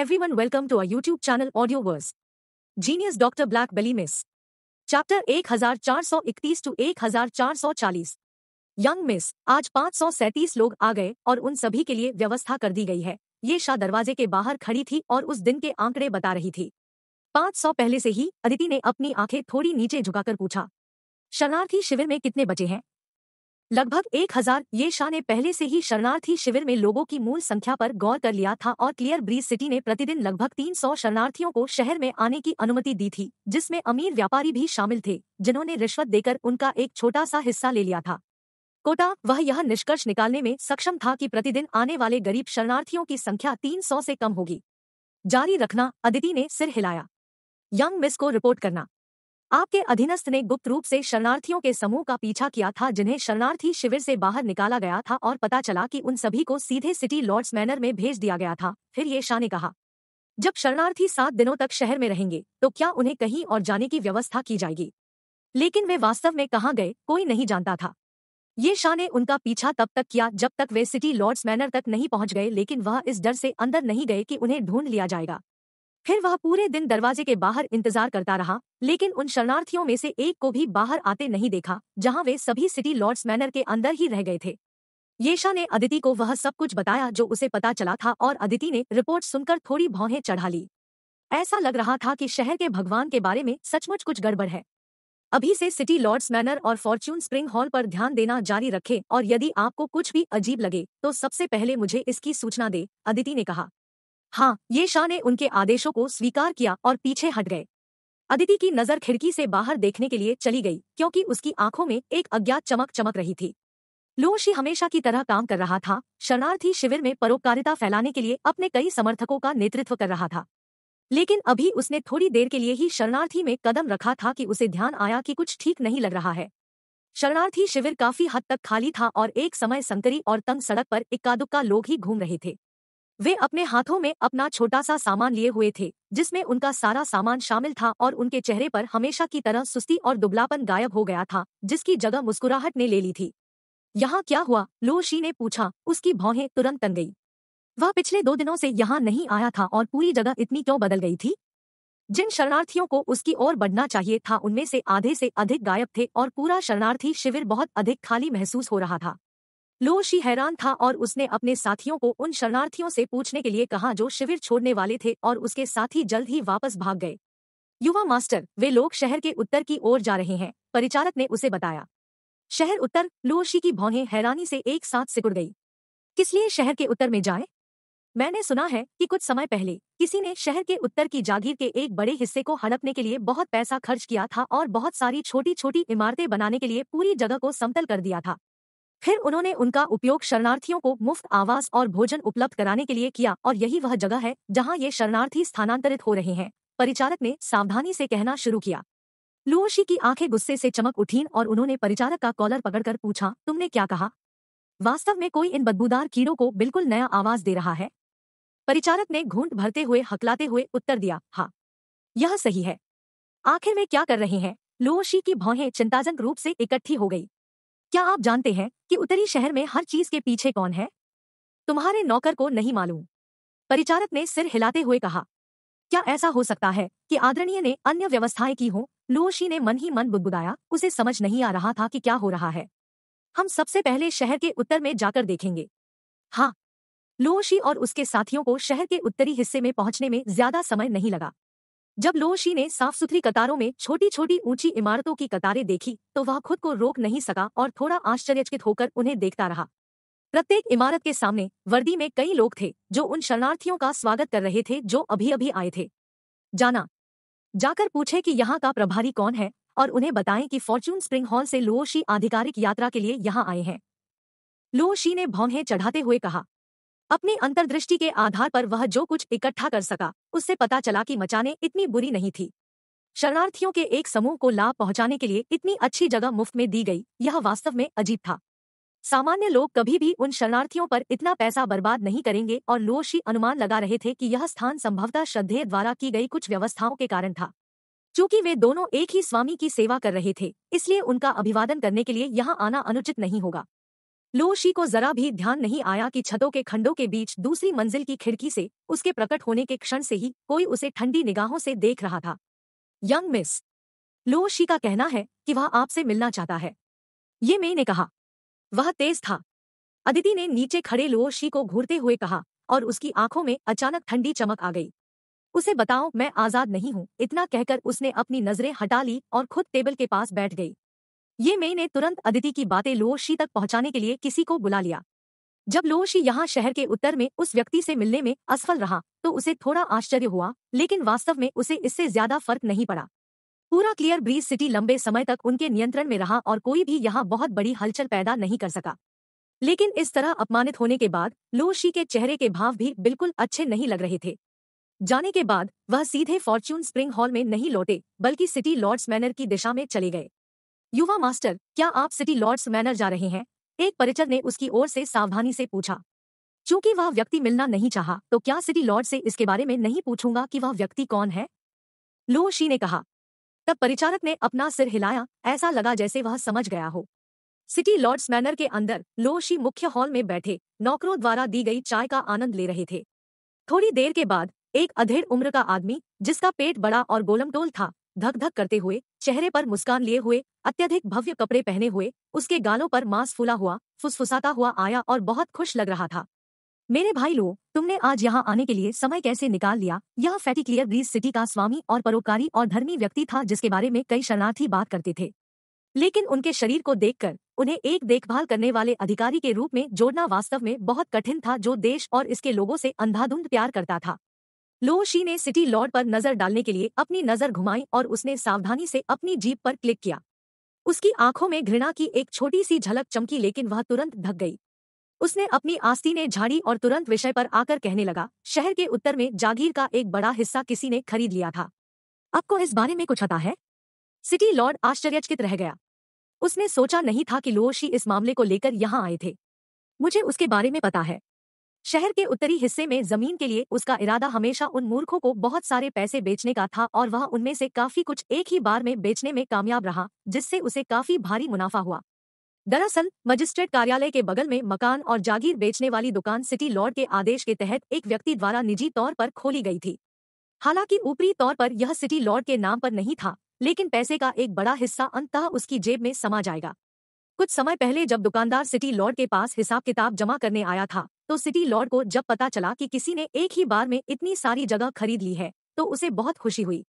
everyone welcome to our YouTube channel Audio Verse. Genius Dr. Black Belly Miss. Chapter 1431 to 1440. Young miss आज 537 लोग आ गए और उन सभी के लिए व्यवस्था कर दी गई है ये शाह दरवाजे के बाहर खड़ी थी और उस दिन के आंकड़े बता रही थी 500 पहले से ही अदिति ने अपनी आंखें थोड़ी नीचे झुकाकर पूछा शरणार्थी शिविर में कितने बचे हैं लगभग एक हजार ये शाह ने पहले से ही शरणार्थी शिविर में लोगों की मूल संख्या पर गौर कर लिया था और क्लियर ब्रीज सिटी ने प्रतिदिन लगभग 300 शरणार्थियों को शहर में आने की अनुमति दी थी जिसमें अमीर व्यापारी भी शामिल थे जिन्होंने रिश्वत देकर उनका एक छोटा सा हिस्सा ले लिया था कोटा वह यह निष्कर्ष निकालने में सक्षम था कि प्रतिदिन आने वाले गरीब शरणार्थियों की संख्या तीन से कम होगी जारी रखना अदिति ने सिर हिलाया यंग मिस को रिपोर्ट करना आपके अधीनस्थ ने गुप्त रूप से शरणार्थियों के समूह का पीछा किया था जिन्हें शरणार्थी शिविर से बाहर निकाला गया था और पता चला कि उन सभी को सीधे सिटी लॉर्ड्स मैनर में भेज दिया गया था फिर ये शाह ने कहा जब शरणार्थी सात दिनों तक शहर में रहेंगे तो क्या उन्हें कहीं और जाने की व्यवस्था की जाएगी लेकिन वे वास्तव में कहाँ गए कोई नहीं जानता था ये शाह ने उनका पीछा तब तक किया जब तक वे सिटी लॉर्ड्स मैनर तक नहीं पहुंच गए लेकिन वह इस डर से अंदर नहीं गए कि उन्हें ढूंढ लिया जाएगा फिर वह पूरे दिन दरवाजे के बाहर इंतजार करता रहा लेकिन उन शरणार्थियों में से एक को भी बाहर आते नहीं देखा जहां वे सभी सिटी लॉर्ड्स मैनर के अंदर ही रह गए थे येशा ने अदिति को वह सब कुछ बताया जो उसे पता चला था और अदिति ने रिपोर्ट सुनकर थोड़ी भौहें चढ़ा ली ऐसा लग रहा था कि शहर के भगवान के बारे में सचमुच कुछ गड़बड़ है अभी से सिटी लॉर्ड्स मैनर और फॉर्च्यून स्प्रिंग हॉल पर ध्यान देना जारी रखें और यदि आपको कुछ भी अजीब लगे तो सबसे पहले मुझे इसकी सूचना दे अदिति ने कहा हाँ ये शाह ने उनके आदेशों को स्वीकार किया और पीछे हट गए अदिति की नजर खिड़की से बाहर देखने के लिए चली गई क्योंकि उसकी आंखों में एक अज्ञात चमक चमक रही थी लोशी हमेशा की तरह काम कर रहा था शरणार्थी शिविर में परोपकारिता फैलाने के लिए अपने कई समर्थकों का नेतृत्व कर रहा था लेकिन अभी उसने थोड़ी देर के लिए ही शरणार्थी में कदम रखा था कि उसे ध्यान आया कि कुछ ठीक नहीं लग रहा है शरणार्थी शिविर काफी हद तक खाली था और एक समय संकरी और तंग सड़क पर इक्का दुक्का लोग ही घूम रहे थे वे अपने हाथों में अपना छोटा सा सामान लिए हुए थे जिसमें उनका सारा सामान शामिल था और उनके चेहरे पर हमेशा की तरह सुस्ती और दुबलापन गायब हो गया था जिसकी जगह मुस्कुराहट ने ले ली थी यहाँ क्या हुआ लोशी ने पूछा उसकी भौहें तुरंत तन गई वह पिछले दो दिनों से यहाँ नहीं आया था और पूरी जगह इतनी क्यों बदल गई थी जिन शरणार्थियों को उसकी ओर बढ़ना चाहिए था उनमें से आधे से अधिक गायब थे और पूरा शरणार्थी शिविर बहुत अधिक खाली महसूस हो रहा था लोशी हैरान था और उसने अपने साथियों को उन शरणार्थियों से पूछने के लिए कहा जो शिविर छोड़ने वाले थे और उसके साथी जल्द ही वापस भाग गए युवा मास्टर वे लोग शहर के उत्तर की ओर जा रहे हैं परिचारक ने उसे बताया शहर उत्तर लोशी की भौहें हैरानी से एक साथ सिकुड़ गई किस लिए शहर के उत्तर में जाए मैंने सुना है कि कुछ समय पहले किसी ने शहर के उत्तर की जागीर के एक बड़े हिस्से को हड़पने के लिए बहुत पैसा खर्च किया था और बहुत सारी छोटी छोटी इमारतें बनाने के लिए पूरी जगह को समतल कर दिया था फिर उन्होंने उनका उपयोग शरणार्थियों को मुफ्त आवास और भोजन उपलब्ध कराने के लिए किया और यही वह जगह है जहां ये शरणार्थी स्थानांतरित हो रहे हैं परिचारक ने सावधानी से कहना शुरू किया लुओशी की आंखें गुस्से से चमक उठीं और उन्होंने परिचारक का कॉलर पकड़कर पूछा तुमने क्या कहा वास्तव में कोई इन बदबूदार कीड़ों को बिल्कुल नया आवाज दे रहा है परिचारक ने घूंट भरते हुए हकलाते हुए उत्तर दिया हाँ यह सही है आखिर में क्या कर रहे हैं लुओशी की भौहें चिंताजनक रूप से इकट्ठी हो गई क्या आप जानते हैं कि उत्तरी शहर में हर चीज के पीछे कौन है तुम्हारे नौकर को नहीं मालूम परिचारक ने सिर हिलाते हुए कहा क्या ऐसा हो सकता है कि आदरणीय ने अन्य व्यवस्थाएं की हों लुओशी ने मन ही मन बुदबुदाया उसे समझ नहीं आ रहा था कि क्या हो रहा है हम सबसे पहले शहर के उत्तर में जाकर देखेंगे हाँ लुओशी और उसके साथियों को शहर के उत्तरी हिस्से में पहुंचने में ज्यादा समय नहीं लगा जब लोशी ने साफ सुथरी कतारों में छोटी छोटी ऊंची इमारतों की कतारें देखी तो वह खुद को रोक नहीं सका और थोड़ा आश्चर्यचकित होकर उन्हें देखता रहा प्रत्येक इमारत के सामने वर्दी में कई लोग थे जो उन शरणार्थियों का स्वागत कर रहे थे जो अभी अभी आए थे जाना जाकर पूछे कि यहाँ का प्रभारी कौन है और उन्हें बताएं कि फॉर्च्यून स्प्रिंग हॉल से लोशी आधिकारिक यात्रा के लिए यहाँ आए हैं लोशी ने भौहें चढ़ाते हुए कहा अपनी अंतर्दृष्टि के आधार पर वह जो कुछ इकट्ठा कर सका उससे पता चला कि मचाने इतनी बुरी नहीं थी शरणार्थियों के एक समूह को लाभ पहुंचाने के लिए इतनी अच्छी जगह मुफ्त में दी गई यह वास्तव में अजीब था सामान्य लोग कभी भी उन शरणार्थियों पर इतना पैसा बर्बाद नहीं करेंगे और लोशी अनुमान लगा रहे थे कि यह स्थान संभवतः श्रद्धेय द्वारा की गई कुछ व्यवस्थाओं के कारण था चूंकि वे दोनों एक ही स्वामी की सेवा कर रहे थे इसलिए उनका अभिवादन करने के लिए यहाँ आना अनुचित नहीं होगा लोशी को जरा भी ध्यान नहीं आया कि छतों के खंडों के बीच दूसरी मंजिल की खिड़की से उसके प्रकट होने के क्षण से ही कोई उसे ठंडी निगाहों से देख रहा था यंग मिस लोशी का कहना है कि वह आपसे मिलना चाहता है ये मे ने कहा वह तेज था अदिति ने नीचे खड़े लोशी को घूरते हुए कहा और उसकी आंखों में अचानक ठंडी चमक आ गई उसे बताओ मैं आजाद नहीं हूं इतना कहकर उसने अपनी नजरें हटा ली और खुद टेबल के पास बैठ गई ये मई ने तुरंत अदिति की बातें लोशी तक पहुंचाने के लिए किसी को बुला लिया जब लोशी यहाँ शहर के उत्तर में उस व्यक्ति से मिलने में असफल रहा तो उसे थोड़ा आश्चर्य हुआ लेकिन वास्तव में उसे इससे ज्यादा फर्क नहीं पड़ा पूरा क्लियर ब्रीज सिटी लंबे समय तक उनके नियंत्रण में रहा और कोई भी यहाँ बहुत बड़ी हलचल पैदा नहीं कर सका लेकिन इस तरह अपमानित होने के बाद लोशी के चेहरे के भाव भी बिल्कुल अच्छे नहीं लग रहे थे जाने के बाद वह सीधे फॉर्च्यून स्प्रिंग हॉल में नहीं लौटे बल्कि सिटी लॉर्ड्स मैनर की दिशा में चले गए युवा मास्टर क्या आप सिटी लॉर्ड्स मैनर जा रहे हैं एक परिचर ने उसकी ओर से सावधानी से पूछा चूंकि वह व्यक्ति मिलना नहीं चाहा तो क्या सिटी लॉर्ड से इसके बारे में नहीं पूछूंगा कि वह व्यक्ति कौन है लोशी ने कहा तब परिचारक ने अपना सिर हिलाया ऐसा लगा जैसे वह समझ गया हो सिटी लॉर्ड्स मैनर के अंदर लोशी मुख्य हॉल में बैठे नौकरों द्वारा दी गई चाय का आनंद ले रहे थे थोड़ी देर के बाद एक अधेड़ उम्र का आदमी जिसका पेट बड़ा और गोलमटोल था धक धक करते हुए चेहरे पर मुस्कान लिए हुए अत्यधिक भव्य कपड़े पहने हुए उसके गालों पर मांस फूला हुआ फुसफुसाता हुआ आया और बहुत खुश लग रहा था मेरे भाई लोग तुमने आज यहाँ आने के लिए समय कैसे निकाल लिया यह फैटी क्लियर ग्रीस सिटी का स्वामी और परोपकारी और धर्मी व्यक्ति था जिसके बारे में कई शरणार्थी बात करते थे लेकिन उनके शरीर को देखकर उन्हें एक देखभाल करने वाले अधिकारी के रूप में जोड़ना वास्तव में बहुत कठिन था जो देश और इसके लोगों से अंधाधुंध प्यार करता था लो शी ने सिटी लॉर्ड पर नजर डालने के लिए अपनी नजर घुमाई और उसने सावधानी से अपनी जीप पर क्लिक किया उसकी आंखों में घृणा की एक छोटी सी झलक चमकी लेकिन वह तुरंत ढक गई उसने अपनी आस्ती ने झाड़ी और तुरंत विषय पर आकर कहने लगा शहर के उत्तर में जागीर का एक बड़ा हिस्सा किसी ने खरीद लिया था आपको इस बारे में कुछ पता है सिटी लॉर्ड आश्चर्यचकित रह गया उसने सोचा नहीं था कि लोशी इस मामले को लेकर यहाँ आए थे मुझे उसके बारे में पता है शहर के उत्तरी हिस्से में जमीन के लिए उसका इरादा हमेशा उन मूर्खों को बहुत सारे पैसे बेचने का था और वह उनमें से काफी कुछ एक ही बार में बेचने में कामयाब रहा जिससे उसे काफी भारी मुनाफा हुआ दरअसल मजिस्ट्रेट कार्यालय के बगल में मकान और जागीर बेचने वाली दुकान सिटी लॉर्ड के आदेश के तहत एक व्यक्ति द्वारा निजी तौर पर खोली गई थी हालांकि ऊपरी तौर पर यह सिटी लॉर्ड के नाम पर नहीं था लेकिन पैसे का एक बड़ा हिस्सा अंततः उसकी जेब में समा जाएगा कुछ समय पहले जब दुकानदार सिटी लॉर्ड के पास हिसाब किताब जमा करने आया था तो सिटी लॉर्ड को जब पता चला कि किसी ने एक ही बार में इतनी सारी जगह खरीद ली है तो उसे बहुत खुशी हुई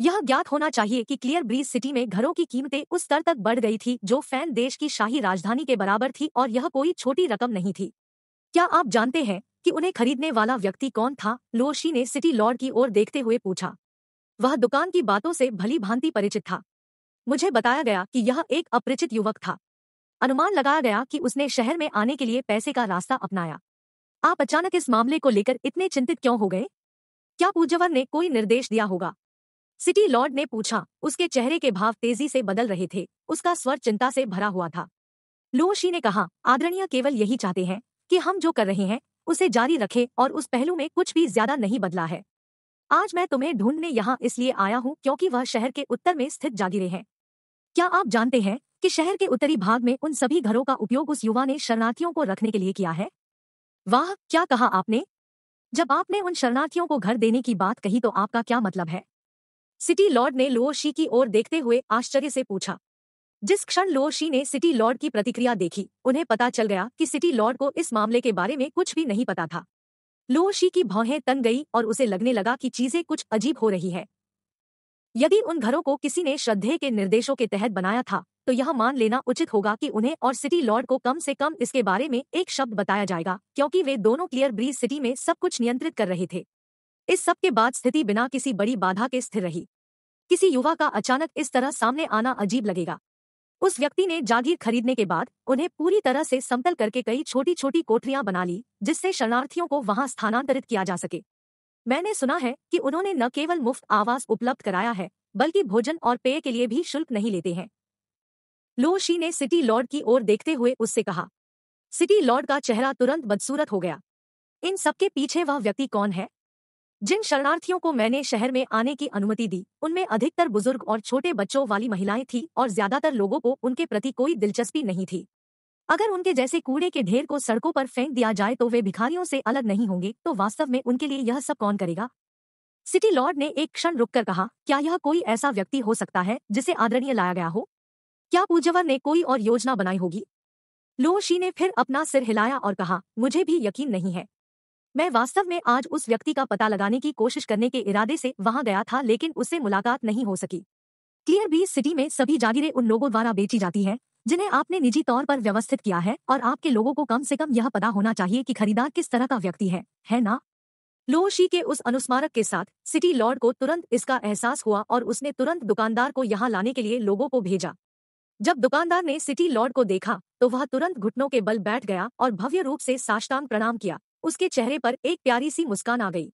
यह ज्ञात होना चाहिए कि क्लियर ब्रीज सिटी में घरों की कीमतें उस स्तर तक बढ़ गई थी जो फैन देश की शाही राजधानी के बराबर थी और यह कोई छोटी रकम नहीं थी क्या आप जानते हैं कि उन्हें खरीदने वाला व्यक्ति कौन था लोशी ने सिटी लॉर्ड की ओर देखते हुए पूछा वह दुकान की बातों से भली भांति परिचित था मुझे बताया गया कि यह एक अपरिचित युवक था अनुमान लगाया गया कि उसने शहर में आने के लिए पैसे का रास्ता अपनाया आप अचानक इस मामले को लेकर इतने चिंतित क्यों हो गए क्या पूजवर ने कोई निर्देश दिया होगा सिटी लॉर्ड ने पूछा उसके चेहरे के भाव तेजी से बदल रहे थे उसका स्वर चिंता से भरा हुआ था लोशी ने कहा आदरणीय केवल यही चाहते हैं कि हम जो कर रहे हैं उसे जारी रखें और उस पहलू में कुछ भी ज्यादा नहीं बदला है आज मैं तुम्हें ढूंढने यहाँ इसलिए आया हूँ क्योंकि वह शहर के उत्तर में स्थित जागीरे हैं क्या आप जानते हैं कि शहर के उत्तरी भाग में उन सभी घरों का उपयोग उस युवा ने शरणार्थियों को रखने के लिए किया है वाह क्या कहा आपने जब आपने उन शरणार्थियों को घर देने की बात कही तो आपका क्या मतलब है सिटी लॉर्ड ने लोअशी की ओर देखते हुए आश्चर्य से पूछा जिस क्षण लोअशी ने सिटी लॉर्ड की प्रतिक्रिया देखी उन्हें पता चल गया कि सिटी लॉर्ड को इस मामले के बारे में कुछ भी नहीं पता था लोअशी की भौहें तन गई और उसे लगने लगा कि चीजें कुछ अजीब हो रही है यदि उन घरों को किसी ने श्रद्धे के निर्देशों के तहत बनाया था तो यह मान लेना उचित होगा कि उन्हें और सिटी लॉर्ड को कम से कम इसके बारे में एक शब्द बताया जाएगा क्योंकि वे दोनों क्लियर ब्रीज सिटी में सब कुछ नियंत्रित कर रहे थे इस सब के बाद स्थिति बिना किसी बड़ी बाधा के स्थिर रही किसी युवा का अचानक इस तरह सामने आना अजीब लगेगा उस व्यक्ति ने जागीर खरीदने के बाद उन्हें पूरी तरह से समतल करके कई छोटी छोटी कोठरियां बना ली जिससे शरणार्थियों को वहां स्थानांतरित किया जा सके मैंने सुना है कि उन्होंने न केवल मुफ्त आवास उपलब्ध कराया है बल्कि भोजन और पेय के लिए भी शुल्क नहीं लेते हैं लोशी ने सिटी लॉर्ड की ओर देखते हुए उससे कहा सिटी लॉर्ड का चेहरा तुरंत बदसूरत हो गया इन सबके पीछे वह व्यक्ति कौन है जिन शरणार्थियों को मैंने शहर में आने की अनुमति दी उनमें अधिकतर बुजुर्ग और छोटे बच्चों वाली महिलाएं थी और ज्यादातर लोगों को उनके प्रति कोई दिलचस्पी नहीं थी अगर उनके जैसे कूड़े के ढेर को सड़कों पर फेंक दिया जाए तो वे भिखारियों से अलग नहीं होंगे तो वास्तव में उनके लिए यह सब कौन करेगा सिटी लॉर्ड ने एक क्षण रुककर कहा क्या यह कोई ऐसा व्यक्ति हो सकता है जिसे आदरणीय लाया गया हो क्या पूजवर ने कोई और योजना बनाई होगी लोशी ने फिर अपना सिर हिलाया और कहा मुझे भी यकीन नहीं है मैं वास्तव में आज उस व्यक्ति का पता लगाने की कोशिश करने के इरादे से वहां गया था लेकिन उससे मुलाकात नहीं हो सकी क्लियर बी सिटी में सभी जागीरें उन लोगों द्वारा बेची जाती हैं जिन्हें आपने निजी तौर पर व्यवस्थित किया है और आपके लोगों को कम से कम यह पता होना चाहिए कि खरीदार किस तरह का व्यक्ति है है ना लोशी के उस अनुस्मारक के साथ सिटी लॉर्ड को तुरंत इसका एहसास हुआ और उसने तुरंत दुकानदार को यहाँ लाने के लिए लोगों को भेजा जब दुकानदार ने सिटी लॉर्ड को देखा तो वह तुरंत घुटनों के बल बैठ गया और भव्य रूप से साष्टांग प्रणाम किया उसके चेहरे पर एक प्यारी सी मुस्कान आ गई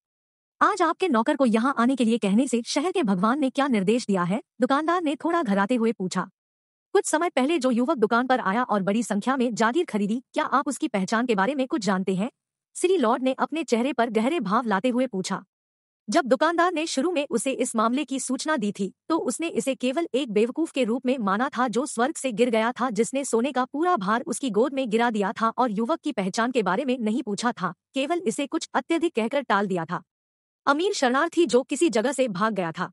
आज आपके नौकर को यहाँ आने के लिए कहने से शहर के भगवान ने क्या निर्देश दिया है दुकानदार ने थोड़ा घराते हुए पूछा कुछ समय पहले जो युवक दुकान पर आया और बड़ी संख्या में जागीर खरीदी क्या आप उसकी पहचान के बारे में कुछ जानते हैं श्री लॉर्ड ने अपने चेहरे पर गहरे भाव लाते हुए पूछा जब दुकानदार ने शुरू में उसे इस मामले की सूचना दी थी तो उसने इसे केवल एक बेवकूफ के रूप में माना था जो स्वर्ग से गिर गया था जिसने सोने का पूरा भार उसकी गोद में गिरा दिया था और युवक की पहचान के बारे में नहीं पूछा था केवल इसे कुछ अत्यधिक कहकर टाल दिया था अमीर शरणार्थी जो किसी जगह से भाग गया था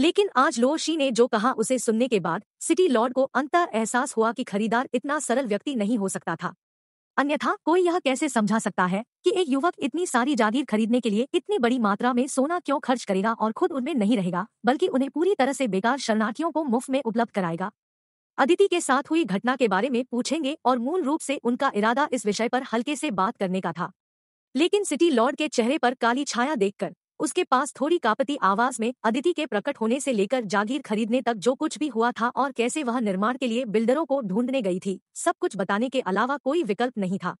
लेकिन आज लोशी ने जो कहा उसे सुनने के बाद सिटी लॉर्ड को अंतर एहसास हुआ कि खरीदार इतना सरल व्यक्ति नहीं हो सकता था अन्यथा कोई यह कैसे समझा सकता है कि एक युवक इतनी सारी जागीर खरीदने के लिए इतनी बड़ी मात्रा में सोना क्यों खर्च करेगा और खुद उनमें नहीं रहेगा बल्कि उन्हें पूरी तरह से बेकार शरणार्थियों को मुफ्त में उपलब्ध कराएगा अदिति के साथ हुई घटना के बारे में पूछेंगे और मूल रूप से उनका इरादा इस विषय पर हल्के से बात करने का था लेकिन सिटी लॉर्ड के चेहरे पर काली छाया देखकर उसके पास थोड़ी कापती आवाज में अदिति के प्रकट होने से लेकर जागीर खरीदने तक जो कुछ भी हुआ था और कैसे वह निर्माण के लिए बिल्डरों को ढूंढने गई थी सब कुछ बताने के अलावा कोई विकल्प नहीं था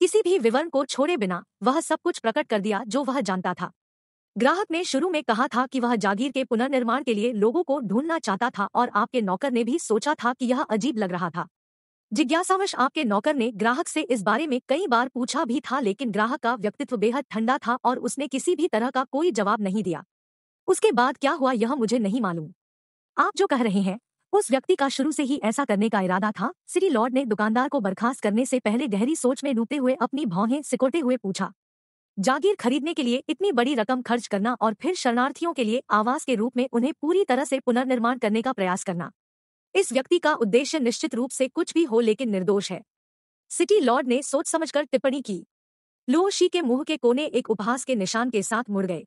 किसी भी विवरण को छोड़े बिना वह सब कुछ प्रकट कर दिया जो वह जानता था ग्राहक ने शुरू में कहा था कि वह जागीर के पुनर्निर्माण के लिए लोगों को ढूंढना चाहता था और आपके नौकर ने भी सोचा था कि यह अजीब लग रहा था जिज्ञासावश आपके नौकर ने ग्राहक से इस बारे में कई बार पूछा भी था लेकिन ग्राहक का व्यक्तित्व बेहद ठंडा था और उसने किसी भी तरह का कोई जवाब नहीं दिया उसके बाद क्या हुआ यह मुझे नहीं मालूम आप जो कह रहे हैं उस व्यक्ति का शुरू से ही ऐसा करने का इरादा था श्री लॉर्ड ने दुकानदार को बर्खास्त करने से पहले गहरी सोच में डूबते हुए अपनी भौहें सिकोटे हुए पूछा जागीर खरीदने के लिए इतनी बड़ी रकम खर्च करना और फिर शरणार्थियों के लिए आवास के रूप में उन्हें पूरी तरह से पुनर्निर्माण करने का प्रयास करना इस व्यक्ति का उद्देश्य निश्चित रूप से कुछ भी हो लेकिन निर्दोष है सिटी लॉर्ड ने सोच समझकर टिप्पणी की लुओशी के मुंह के कोने एक उपहास के निशान के साथ मुड़ गए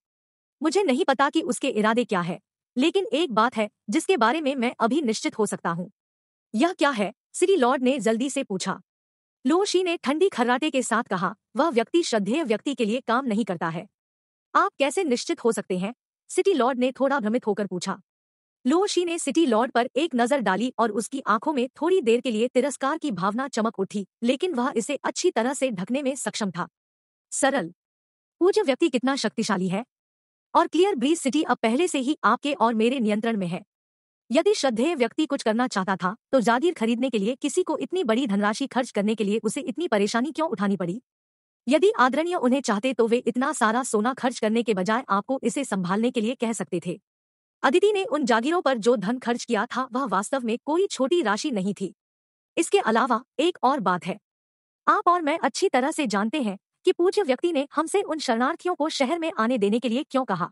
मुझे नहीं पता कि उसके इरादे क्या है लेकिन एक बात है जिसके बारे में मैं अभी निश्चित हो सकता हूँ यह क्या है सिटी लॉर्ड ने जल्दी से पूछा लुओशी ने ठंडी खर्राटे के साथ कहा वह व्यक्ति श्रद्धेय व्यक्ति के लिए काम नहीं करता है आप कैसे निश्चित हो सकते हैं सिटी लॉर्ड ने थोड़ा भ्रमित होकर पूछा लोशी ने सिटी लॉर्ड पर एक नजर डाली और उसकी आंखों में थोड़ी देर के लिए तिरस्कार की भावना चमक उठी लेकिन वह इसे अच्छी तरह से ढकने में सक्षम था सरल पूज्य व्यक्ति कितना शक्तिशाली है और क्लियर ब्रीज सिटी अब पहले से ही आपके और मेरे नियंत्रण में है यदि श्रद्धेय व्यक्ति कुछ करना चाहता था तो जागीर खरीदने के लिए किसी को इतनी बड़ी धनराशि खर्च करने के लिए उसे इतनी परेशानी क्यों उठानी पड़ी यदि आदरणीय उन्हें चाहते तो वे इतना सारा सोना खर्च करने के बजाय आपको इसे संभालने के लिए कह सकते थे अदिति ने उन जागीरों पर जो धन खर्च किया था वह वास्तव में कोई छोटी राशि नहीं थी इसके अलावा एक और बात है आप और मैं अच्छी तरह से जानते हैं कि पूज्य व्यक्ति ने हमसे उन शरणार्थियों को शहर में आने देने के लिए क्यों कहा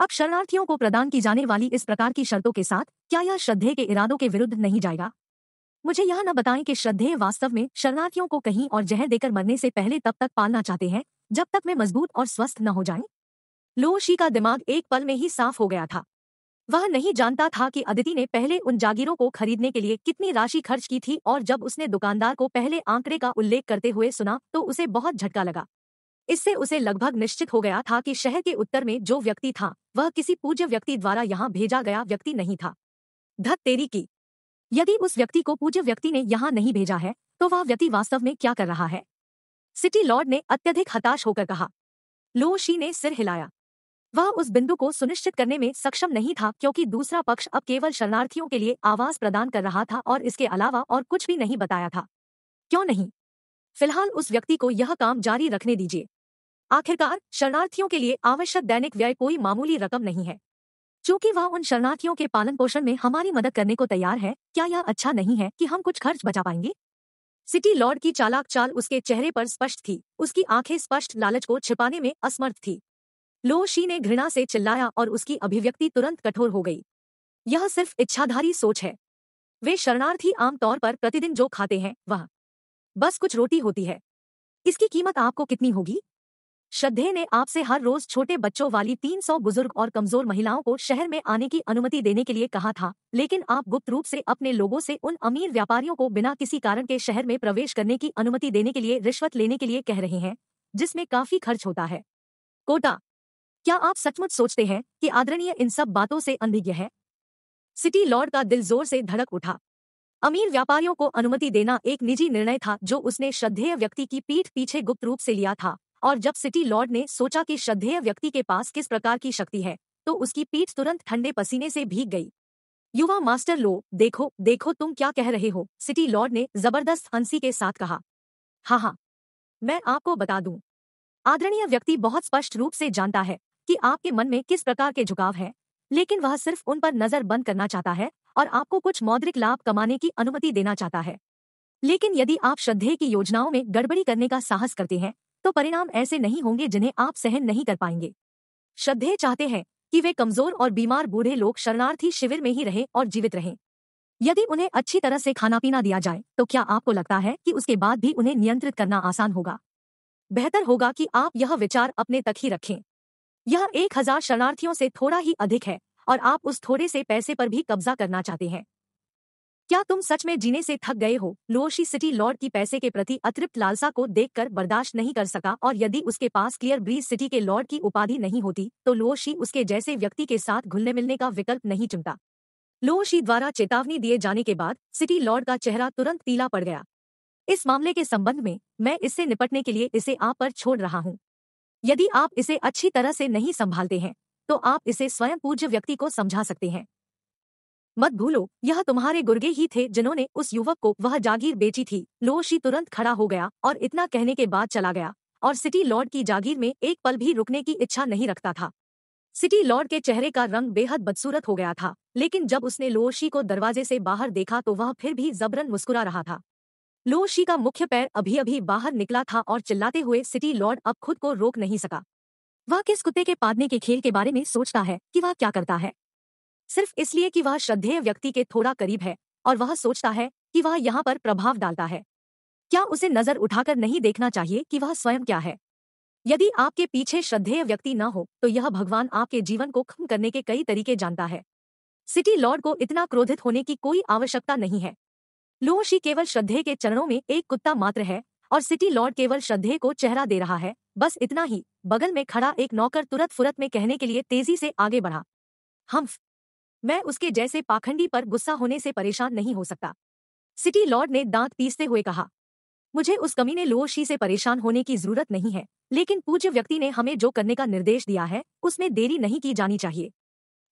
अब शरणार्थियों को प्रदान की जाने वाली इस प्रकार की शर्तों के साथ क्या यह श्रद्धे के इरादों के विरुद्ध नहीं जाएगा मुझे यह न बताएं कि श्रद्धेय वास्तव में शरणार्थियों को कहीं और जहर देकर मरने से पहले तब तक पालना चाहते हैं जब तक वे मजबूत और स्वस्थ न हो जाएं। लोशी का दिमाग एक पल में ही साफ हो गया था वह नहीं जानता था कि अदिति ने पहले उन जागीरों को खरीदने के लिए कितनी राशि खर्च की थी और जब उसने दुकानदार को पहले आंकड़े का उल्लेख करते हुए सुना तो उसे बहुत झटका लगा इससे उसे लगभग निश्चित हो गया था कि शहर के उत्तर में जो व्यक्ति था वह किसी पूज्य व्यक्ति द्वारा यहाँ भेजा गया व्यक्ति नहीं था धत तेरी की यदि उस व्यक्ति को पूज्य व्यक्ति ने यहाँ नहीं भेजा है तो वह व्यक्ति वास्तव में क्या कर रहा है सिटी लॉर्ड ने अत्यधिक हताश होकर कहा लोशी ने सिर हिलाया वह उस बिंदु को सुनिश्चित करने में सक्षम नहीं था क्योंकि दूसरा पक्ष अब केवल शरणार्थियों के लिए आवास प्रदान कर रहा था और इसके अलावा और कुछ भी नहीं बताया था क्यों नहीं फिलहाल उस व्यक्ति को यह काम जारी रखने दीजिए आखिरकार शरणार्थियों के लिए आवश्यक दैनिक व्यय कोई मामूली रकम नहीं है चूंकि वह उन शरणार्थियों के पालन पोषण में हमारी मदद करने को तैयार है क्या यह अच्छा नहीं है कि हम कुछ खर्च बचा पाएंगे सिटी लॉर्ड की चालाक चाल उसके चेहरे पर स्पष्ट थी उसकी आंखें स्पष्ट लालच को छिपाने में असमर्थ थी लो शी ने घृणा से चिल्लाया और उसकी अभिव्यक्ति तुरंत कठोर हो गई यह सिर्फ इच्छाधारी सोच है वे शरणार्थी आमतौर पर प्रतिदिन जो खाते हैं वह बस कुछ रोटी होती है इसकी कीमत आपको कितनी होगी श्रद्धे ने आपसे हर रोज छोटे बच्चों वाली 300 बुजुर्ग और कमजोर महिलाओं को शहर में आने की अनुमति देने के लिए कहा था लेकिन आप गुप्त रूप से अपने लोगों से उन अमीर व्यापारियों को बिना किसी कारण के शहर में प्रवेश करने की अनुमति देने के लिए रिश्वत लेने के लिए कह रहे हैं जिसमें काफी खर्च होता है कोटा क्या आप सचमुच सोचते हैं कि आदरणीय इन सब बातों से अनभिज्ञ है सिटी लॉर्ड का दिल जोर से धड़क उठा अमीर व्यापारियों को अनुमति देना एक निजी निर्णय था जो उसने श्रद्धेय व्यक्ति की पीठ पीछे गुप्त रूप से लिया था और जब सिटी लॉर्ड ने सोचा कि श्रद्धेय व्यक्ति के पास किस प्रकार की शक्ति है तो उसकी पीठ तुरंत ठंडे पसीने से भीग गई युवा मास्टर लो देखो देखो तुम क्या कह रहे हो सिटी लॉर्ड ने जबरदस्त हंसी के साथ कहा हाँ हाँ मैं आपको बता दूं आदरणीय व्यक्ति बहुत स्पष्ट रूप से जानता है कि आपके मन में किस प्रकार के झुकाव है लेकिन वह सिर्फ उन पर नजर बंद करना चाहता है और आपको कुछ मौद्रिक लाभ कमाने की अनुमति देना चाहता है लेकिन यदि आप श्रद्धे की योजनाओं में गड़बड़ी करने का साहस करते हैं तो परिणाम ऐसे नहीं होंगे जिन्हें आप सहन नहीं कर पाएंगे श्रद्धे चाहते हैं कि वे कमजोर और बीमार बूढ़े लोग शरणार्थी शिविर में ही रहें और जीवित रहें यदि उन्हें अच्छी तरह से खाना पीना दिया जाए तो क्या आपको लगता है कि उसके बाद भी उन्हें नियंत्रित करना आसान होगा बेहतर होगा कि आप यह विचार अपने तक ही रखें यह एक हजार शरणार्थियों से थोड़ा ही अधिक है और आप उस थोड़े से पैसे पर भी कब्जा करना चाहते हैं क्या तुम सच में जीने से थक गए हो लोशी सिटी लॉर्ड की पैसे के प्रति अतृप्त लालसा को देखकर बर्दाश्त नहीं कर सका और यदि उसके पास क्लियर ब्रीज सिटी के लॉर्ड की उपाधि नहीं होती तो लोशी उसके जैसे व्यक्ति के साथ घुलने मिलने का विकल्प नहीं चुनता लोशी द्वारा चेतावनी दिए जाने के बाद सिटी लॉर्ड का चेहरा तुरंत पीला पड़ गया इस मामले के संबंध में मैं इससे निपटने के लिए इसे आप पर छोड़ रहा हूँ यदि आप इसे अच्छी तरह से नहीं संभालते हैं तो आप इसे स्वयं पूज्य व्यक्ति को समझा सकते हैं मत भूलो यह तुम्हारे गुर्गे ही थे जिन्होंने उस युवक को वह जागीर बेची थी लोशी तुरंत खड़ा हो गया और इतना कहने के बाद चला गया और सिटी लॉर्ड की जागीर में एक पल भी रुकने की इच्छा नहीं रखता था सिटी लॉर्ड के चेहरे का रंग बेहद बदसूरत हो गया था लेकिन जब उसने लोशी को दरवाजे से बाहर देखा तो वह फिर भी जबरन मुस्कुरा रहा था शी का मुख्य पैर अभी अभी बाहर निकला था और चिल्लाते हुए सिटी लॉर्ड अब खुद को रोक नहीं सका वह किस कुत्ते के पादने के खेल के बारे में सोचता है कि वह क्या करता है सिर्फ इसलिए कि वह श्रद्धेय व्यक्ति के थोड़ा करीब है और वह सोचता है कि वह यहाँ पर प्रभाव डालता है क्या उसे नजर उठाकर नहीं देखना चाहिए कि वह स्वयं क्या है यदि आपके पीछे श्रद्धेय व्यक्ति न हो तो यह भगवान आपके जीवन को खम करने के कई तरीके जानता है सिटी लॉर्ड को इतना क्रोधित होने की कोई आवश्यकता नहीं है लू शी केवल श्रद्धे के चरणों में एक कुत्ता मात्र है और सिटी लॉर्ड केवल श्रद्धे को चेहरा दे रहा है बस इतना ही बगल में खड़ा एक नौकर तुरंत फुरत में कहने के लिए तेजी से आगे बढ़ा हम्फ मैं उसके जैसे पाखंडी पर गुस्सा होने से परेशान नहीं हो सकता सिटी लॉर्ड ने दांत पीसते हुए कहा मुझे उस कमीने लोशी से परेशान होने की जरूरत नहीं है लेकिन पूज्य व्यक्ति ने हमें जो करने का निर्देश दिया है उसमें देरी नहीं की जानी चाहिए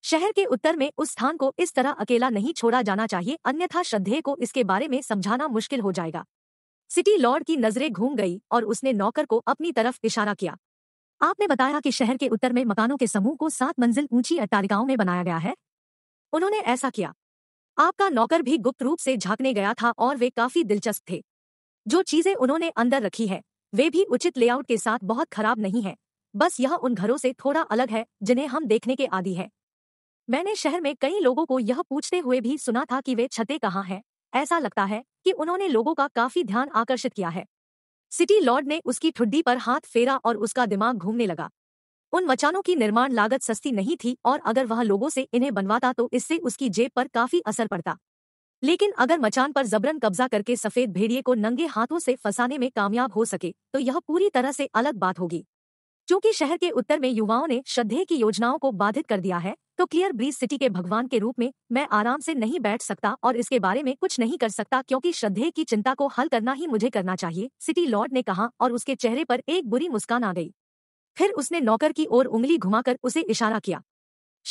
शहर के उत्तर में उस स्थान को इस तरह अकेला नहीं छोड़ा जाना चाहिए अन्यथा श्रद्धेय को इसके बारे में समझाना मुश्किल हो जाएगा सिटी लॉर्ड की नजरें घूम गई और उसने नौकर को अपनी तरफ इशारा किया आपने बताया कि शहर के उत्तर में मकानों के समूह को सात मंजिल ऊंची अट्टालिकाओं में बनाया गया है उन्होंने ऐसा किया आपका नौकर भी गुप्त रूप से झांकने गया था और वे काफी दिलचस्प थे जो चीजें उन्होंने अंदर रखी है वे भी उचित लेआउट के साथ बहुत खराब नहीं है बस यह उन घरों से थोड़ा अलग है जिन्हें हम देखने के आदि हैं मैंने शहर में कई लोगों को यह पूछते हुए भी सुना था कि वे छते कहाँ हैं ऐसा लगता है कि उन्होंने लोगों का काफी ध्यान आकर्षित किया है सिटी लॉर्ड ने उसकी ठुड्डी पर हाथ फेरा और उसका दिमाग घूमने लगा उन मचानों की निर्माण लागत सस्ती नहीं थी और अगर वह लोगों से इन्हें बनवाता तो इससे उसकी जेब पर काफी असर पड़ता लेकिन अगर मचान पर जबरन कब्जा करके सफेद भेड़िए को नंगे हाथों से फंसाने में कामयाब हो सके तो यह पूरी तरह से अलग बात होगी क्योंकि शहर के उत्तर में युवाओं ने श्रद्धे की योजनाओं को बाधित कर दिया है तो क्लियर ब्रीज सिटी के भगवान के रूप में मैं आराम से नहीं बैठ सकता और इसके बारे में कुछ नहीं कर सकता क्योंकि श्रद्धे की चिंता को हल करना ही मुझे करना चाहिए सिटी लॉर्ड ने कहा और उसके चेहरे पर एक बुरी मुस्कान आ गई फिर उसने नौकर की ओर उंगली घुमाकर उसे इशारा किया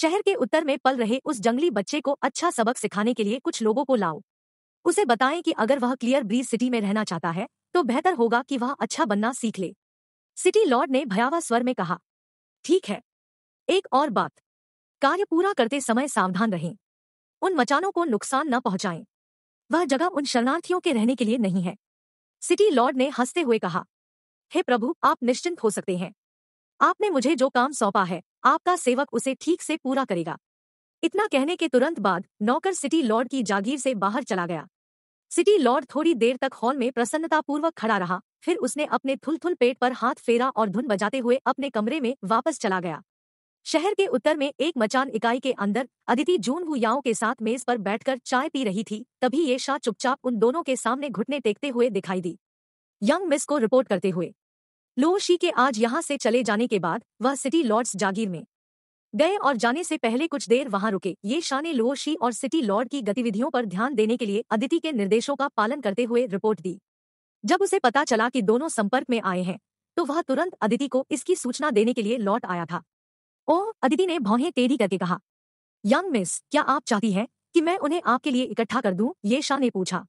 शहर के उत्तर में पल रहे उस जंगली बच्चे को अच्छा सबक सिखाने के लिए कुछ लोगों को लाओ उसे बताएं कि अगर वह क्लियर ब्रीज सिटी में रहना चाहता है तो बेहतर होगा कि वह अच्छा बनना सीख ले सिटी लॉर्ड ने भयावह स्वर में कहा ठीक है एक और बात कार्य पूरा करते समय सावधान रहें उन मचानों को नुकसान न पहुंचाएं वह जगह उन शरणार्थियों के रहने के लिए नहीं है सिटी लॉर्ड ने हंसते हुए कहा हे प्रभु आप निश्चिंत हो सकते हैं आपने मुझे जो काम सौंपा है आपका सेवक उसे ठीक से पूरा करेगा इतना कहने के तुरंत बाद नौकर सिटी लॉर्ड की जागीर से बाहर चला गया सिटी लॉर्ड थोड़ी देर तक हॉल में प्रसन्नतापूर्वक खड़ा रहा फिर उसने अपने थुलथुल पेट पर हाथ फेरा और धुन बजाते हुए अपने कमरे में वापस चला गया शहर के उत्तर में एक मचान इकाई के अंदर अदिति जून भूयाओं के साथ मेज पर बैठकर चाय पी रही थी तभी ये शाह चुपचाप उन दोनों के सामने घुटने टेकते हुए दिखाई दी यंग मिस को रिपोर्ट करते हुए लोशी के आज यहाँ से चले जाने के बाद वह सिटी लॉर्ड्स जागीर में गए और जाने से पहले कुछ देर वहां रुके ये शाह ने लोशी और सिटी लॉर्ड की गतिविधियों पर ध्यान देने के लिए अदिति के निर्देशों का पालन करते हुए रिपोर्ट दी जब उसे पता चला कि दोनों संपर्क में आए हैं तो वह तुरंत अदिति को इसकी सूचना देने के लिए लौट आया था ओह अदिति ने भौहें टेढ़ी करके कहा यंग मिस क्या आप चाहती है कि मैं उन्हें आपके लिए इकट्ठा कर दूं ये शाह ने पूछा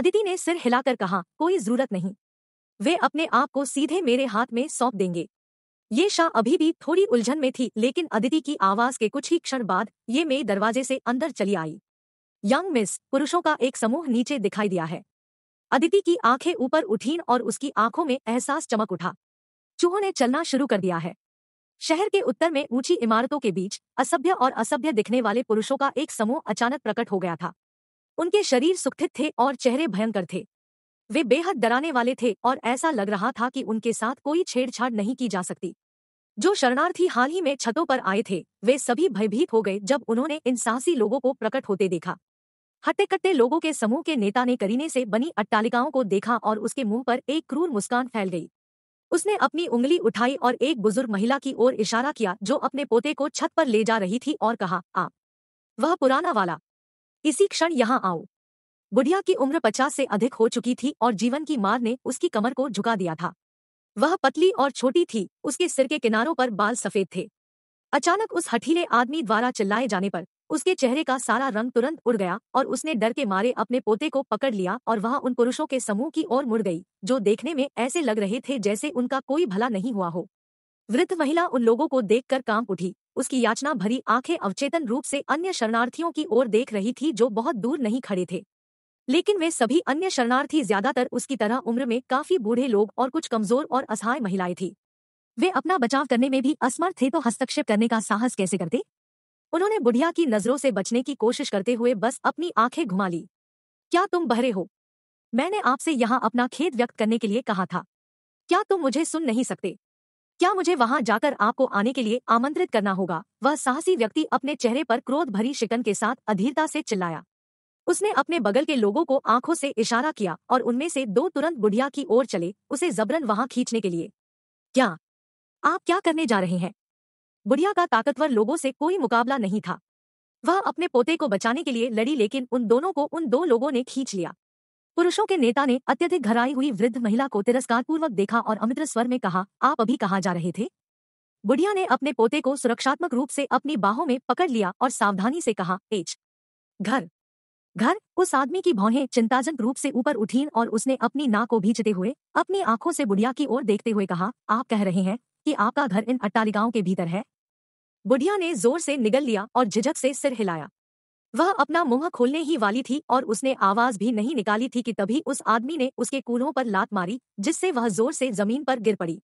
अदिति ने सिर हिलाकर कहा कोई जरूरत नहीं वे अपने आप को सीधे मेरे हाथ में सौंप देंगे ये शाह अभी भी थोड़ी उलझन में थी लेकिन अदिति की आवाज के कुछ ही क्षण बाद ये मे दरवाजे से अंदर चली आई यंग मिस पुरुषों का एक समूह नीचे दिखाई दिया है अदिति की आंखें ऊपर उठीन और उसकी आंखों में एहसास चमक उठा चूहों ने चलना शुरू कर दिया है शहर के उत्तर में ऊंची इमारतों के बीच असभ्य और असभ्य दिखने वाले पुरुषों का एक समूह अचानक प्रकट हो गया था उनके शरीर सुखित थे और चेहरे भयंकर थे वे बेहद डराने वाले थे और ऐसा लग रहा था कि उनके साथ कोई छेड़छाड़ नहीं की जा सकती जो शरणार्थी हाल ही में छतों पर आए थे वे सभी भयभीत हो गए जब उन्होंने इन साहसी लोगों को प्रकट होते देखा हट्टे कट्टे लोगों के समूह के नेता ने करीने से बनी अट्टालिकाओं को देखा और उसके मुंह पर एक क्रूर मुस्कान फैल गई उसने अपनी उंगली उठाई और एक बुजुर्ग महिला की ओर इशारा किया जो अपने पोते को छत पर ले जा रही थी और कहा आ वह पुराना वाला इसी क्षण यहाँ आओ बुढ़िया की उम्र पचास से अधिक हो चुकी थी और जीवन की मार ने उसकी कमर को झुका दिया था वह पतली और छोटी थी उसके सिर के किनारों पर बाल सफेद थे अचानक उस हठीले आदमी द्वारा चिल्लाए जाने पर उसके चेहरे का सारा रंग तुरंत उड़ गया और उसने डर के मारे अपने पोते को पकड़ लिया और वहाँ उन पुरुषों के समूह की ओर मुड़ गई जो देखने में ऐसे लग रहे थे जैसे उनका कोई भला नहीं हुआ हो वृद्ध महिला उन लोगों को देखकर काम उठी उसकी याचना भरी आंखें अवचेतन रूप से अन्य शरणार्थियों की ओर देख रही थी जो बहुत दूर नहीं खड़े थे लेकिन वे सभी अन्य शरणार्थी ज्यादातर उसकी तरह उम्र में काफी बूढ़े लोग और कुछ कमजोर और असहाय महिलाएं थी वे अपना बचाव करने में भी असमर्थ थे तो हस्तक्षेप करने का साहस कैसे करते उन्होंने बुढ़िया की नजरों से बचने की कोशिश करते हुए बस अपनी आंखें घुमा ली क्या तुम बहरे हो मैंने आपसे यहाँ अपना खेद व्यक्त करने के लिए कहा था क्या तुम मुझे सुन नहीं सकते क्या मुझे वहां जाकर आपको आने के लिए आमंत्रित करना होगा वह साहसी व्यक्ति अपने चेहरे पर क्रोध भरी शिकन के साथ अधीरता से चिल्लाया उसने अपने बगल के लोगों को आंखों से इशारा किया और उनमें से दो तुरंत बुढ़िया की ओर चले उसे जबरन वहां खींचने के लिए क्या आप क्या करने जा रहे हैं बुढ़िया का ताकतवर लोगों से कोई मुकाबला नहीं था वह अपने पोते को बचाने के लिए लड़ी लेकिन उन दोनों को उन दो लोगों ने खींच लिया पुरुषों के नेता ने अत्यधिक घराई हुई वृद्ध महिला को तिरस्कार पूर्वक देखा और अमित्र स्वर में कहा आप अभी कहाँ जा रहे थे बुढ़िया ने अपने पोते को सुरक्षात्मक रूप से अपनी बाहों में पकड़ लिया और सावधानी से कहा एच घर घर उस आदमी की भौहें चिंताजनक रूप से ऊपर उठीं और उसने अपनी नाक को भींचते हुए अपनी आंखों से बुढ़िया की ओर देखते हुए कहा आप कह रहे हैं कि आपका घर इन अट्टालिकाओं के भीतर है बुढ़िया ने जोर से निगल लिया और झिझक से सिर हिलाया वह अपना मुंह खोलने ही वाली थी और उसने आवाज भी नहीं निकाली थी कि तभी उस आदमी ने उसके कूल्हों पर लात मारी जिससे वह जोर से जमीन पर गिर पड़ी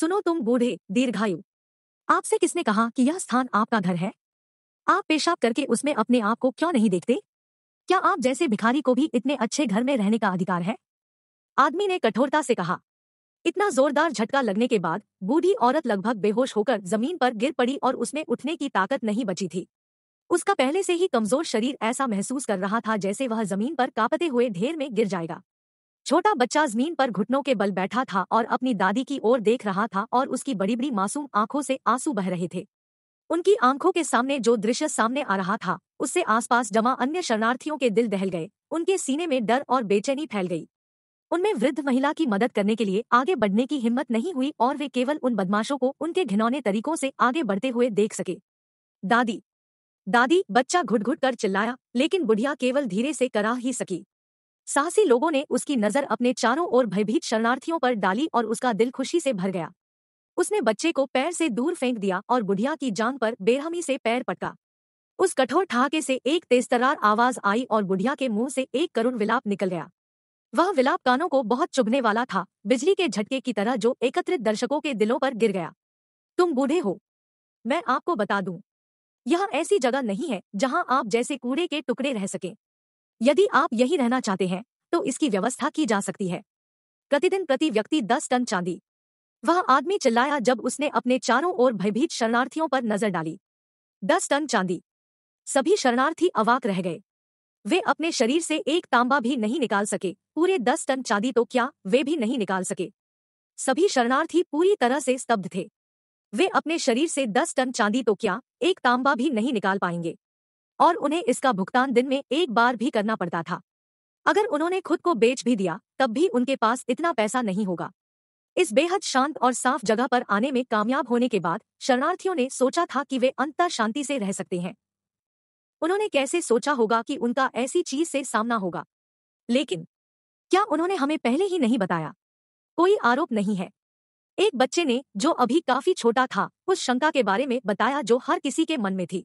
सुनो तुम बूढ़े दीर्घायु आपसे किसने कहा कि यह स्थान आपका घर है आप पेशाब करके उसमें अपने आप को क्यों नहीं देखते क्या आप जैसे भिखारी को भी इतने अच्छे घर में रहने का अधिकार है आदमी ने कठोरता से कहा इतना जोरदार झटका लगने के बाद बूढ़ी औरत लगभग बेहोश होकर जमीन पर गिर पड़ी और उसमें उठने की ताकत नहीं बची थी उसका पहले से ही कमजोर शरीर ऐसा महसूस कर रहा था जैसे वह जमीन पर कांपते हुए ढेर में गिर जाएगा छोटा बच्चा जमीन पर घुटनों के बल बैठा था और अपनी दादी की ओर देख रहा था और उसकी बड़ी बड़ी मासूम आंखों से आंसू बह रहे थे उनकी आंखों के सामने जो दृश्य सामने आ रहा था उससे आसपास जमा अन्य शरणार्थियों के दिल दहल गए उनके सीने में डर और बेचैनी फैल गई उनमें वृद्ध महिला की मदद करने के लिए आगे बढ़ने की हिम्मत नहीं हुई और वे केवल उन बदमाशों को उनके घिनौने तरीकों से आगे बढ़ते हुए देख सके दादी दादी बच्चा घुटघुट कर चिल्लाया लेकिन बुढ़िया केवल धीरे से करा ही सकी साहसी लोगों ने उसकी नजर अपने चारों ओर भयभीत शरणार्थियों पर डाली और उसका दिल खुशी से भर गया उसने बच्चे को पैर से दूर फेंक दिया और बुढ़िया की जान पर बेरहमी से पैर पटका उस कठोर ठहाके से एक तेजतरार आवाज आई और बुढ़िया के मुंह से एक करुण विलाप निकल गया वह विलाप कानों को बहुत चुभने वाला था बिजली के झटके की तरह जो एकत्रित दर्शकों के दिलों पर गिर गया तुम बूढ़े हो मैं आपको बता दूं यह ऐसी जगह नहीं है जहां आप जैसे कूड़े के टुकड़े रह सकें यदि आप यही रहना चाहते हैं तो इसकी व्यवस्था की जा सकती है प्रतिदिन प्रति व्यक्ति दस टन चांदी वह आदमी चिल्लाया जब उसने अपने चारों ओर भयभीत शरणार्थियों पर नजर डाली दस टन चांदी सभी शरणार्थी अवाक रह गए वे अपने शरीर से एक तांबा भी नहीं निकाल सके पूरे दस टन चांदी तो क्या वे भी नहीं निकाल सके सभी शरणार्थी पूरी तरह से स्तब्ध थे वे अपने शरीर से दस टन चांदी तो क्या एक तांबा भी नहीं निकाल पाएंगे और उन्हें इसका भुगतान दिन में एक बार भी करना पड़ता था अगर उन्होंने खुद को बेच भी दिया तब भी उनके पास इतना पैसा नहीं होगा इस बेहद शांत और साफ जगह पर आने में कामयाब होने के बाद शरणार्थियों ने सोचा था कि वे अंतर शांति से रह सकते हैं उन्होंने कैसे सोचा होगा कि उनका ऐसी चीज से सामना होगा लेकिन क्या उन्होंने हमें पहले ही नहीं बताया कोई आरोप नहीं है एक बच्चे ने जो अभी काफी छोटा था उस शंका के बारे में बताया जो हर किसी के मन में थी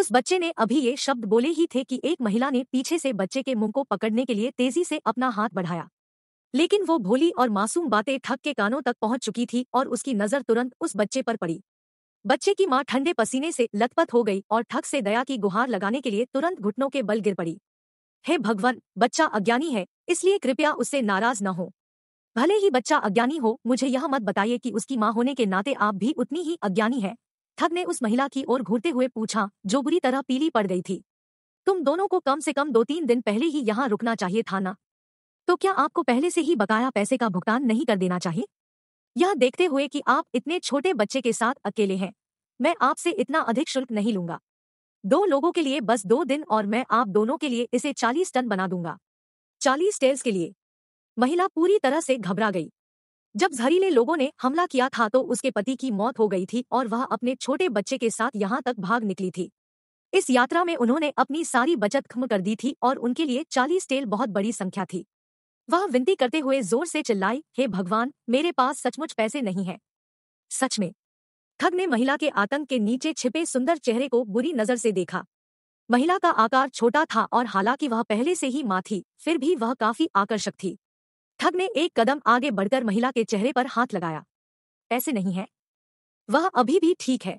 उस बच्चे ने अभी ये शब्द बोले ही थे कि एक महिला ने पीछे से बच्चे के मुंह को पकड़ने के लिए तेजी से अपना हाथ बढ़ाया लेकिन वो भोली और मासूम बातें ठग के कानों तक पहुंच चुकी थी और उसकी नजर तुरंत उस बच्चे पर पड़ी बच्चे की मां ठंडे पसीने से लथपथ हो गई और ठग से दया की गुहार लगाने के लिए तुरंत घुटनों के बल गिर पड़ी हे भगवान बच्चा अज्ञानी है इसलिए कृपया उससे नाराज न हो भले ही बच्चा अज्ञानी हो मुझे यह मत बताइए कि उसकी माँ होने के नाते आप भी उतनी ही अज्ञानी है ठग ने उस महिला की ओर घूरते हुए पूछा जो बुरी तरह पीली पड़ गई थी तुम दोनों को कम से कम दो तीन दिन पहले ही यहाँ रुकना चाहिए था ना तो क्या आपको पहले से ही बकाया पैसे का भुगतान नहीं कर देना चाहिए यह देखते हुए कि आप इतने छोटे बच्चे के साथ अकेले हैं मैं आपसे इतना अधिक शुल्क नहीं लूंगा दो लोगों के लिए बस दो दिन और मैं आप दोनों के लिए इसे चालीस टन बना दूंगा चालीस टेल्स के लिए महिला पूरी तरह से घबरा गई जब जहरीले लोगों ने हमला किया था तो उसके पति की मौत हो गई थी और वह अपने छोटे बच्चे के साथ यहाँ तक भाग निकली थी इस यात्रा में उन्होंने अपनी सारी बचत खम कर दी थी और उनके लिए चालीस टेल बहुत बड़ी संख्या थी वह विनती करते हुए जोर से चिल्लाई हे भगवान मेरे पास सचमुच पैसे नहीं है सच में ठग ने महिला के आतंक के नीचे छिपे सुंदर चेहरे को बुरी नजर से देखा महिला का आकार छोटा था और हालांकि वह पहले से ही मां थी फिर भी वह काफी आकर्षक थी ठग ने एक कदम आगे बढ़कर महिला के चेहरे पर हाथ लगाया पैसे नहीं है वह अभी भी ठीक है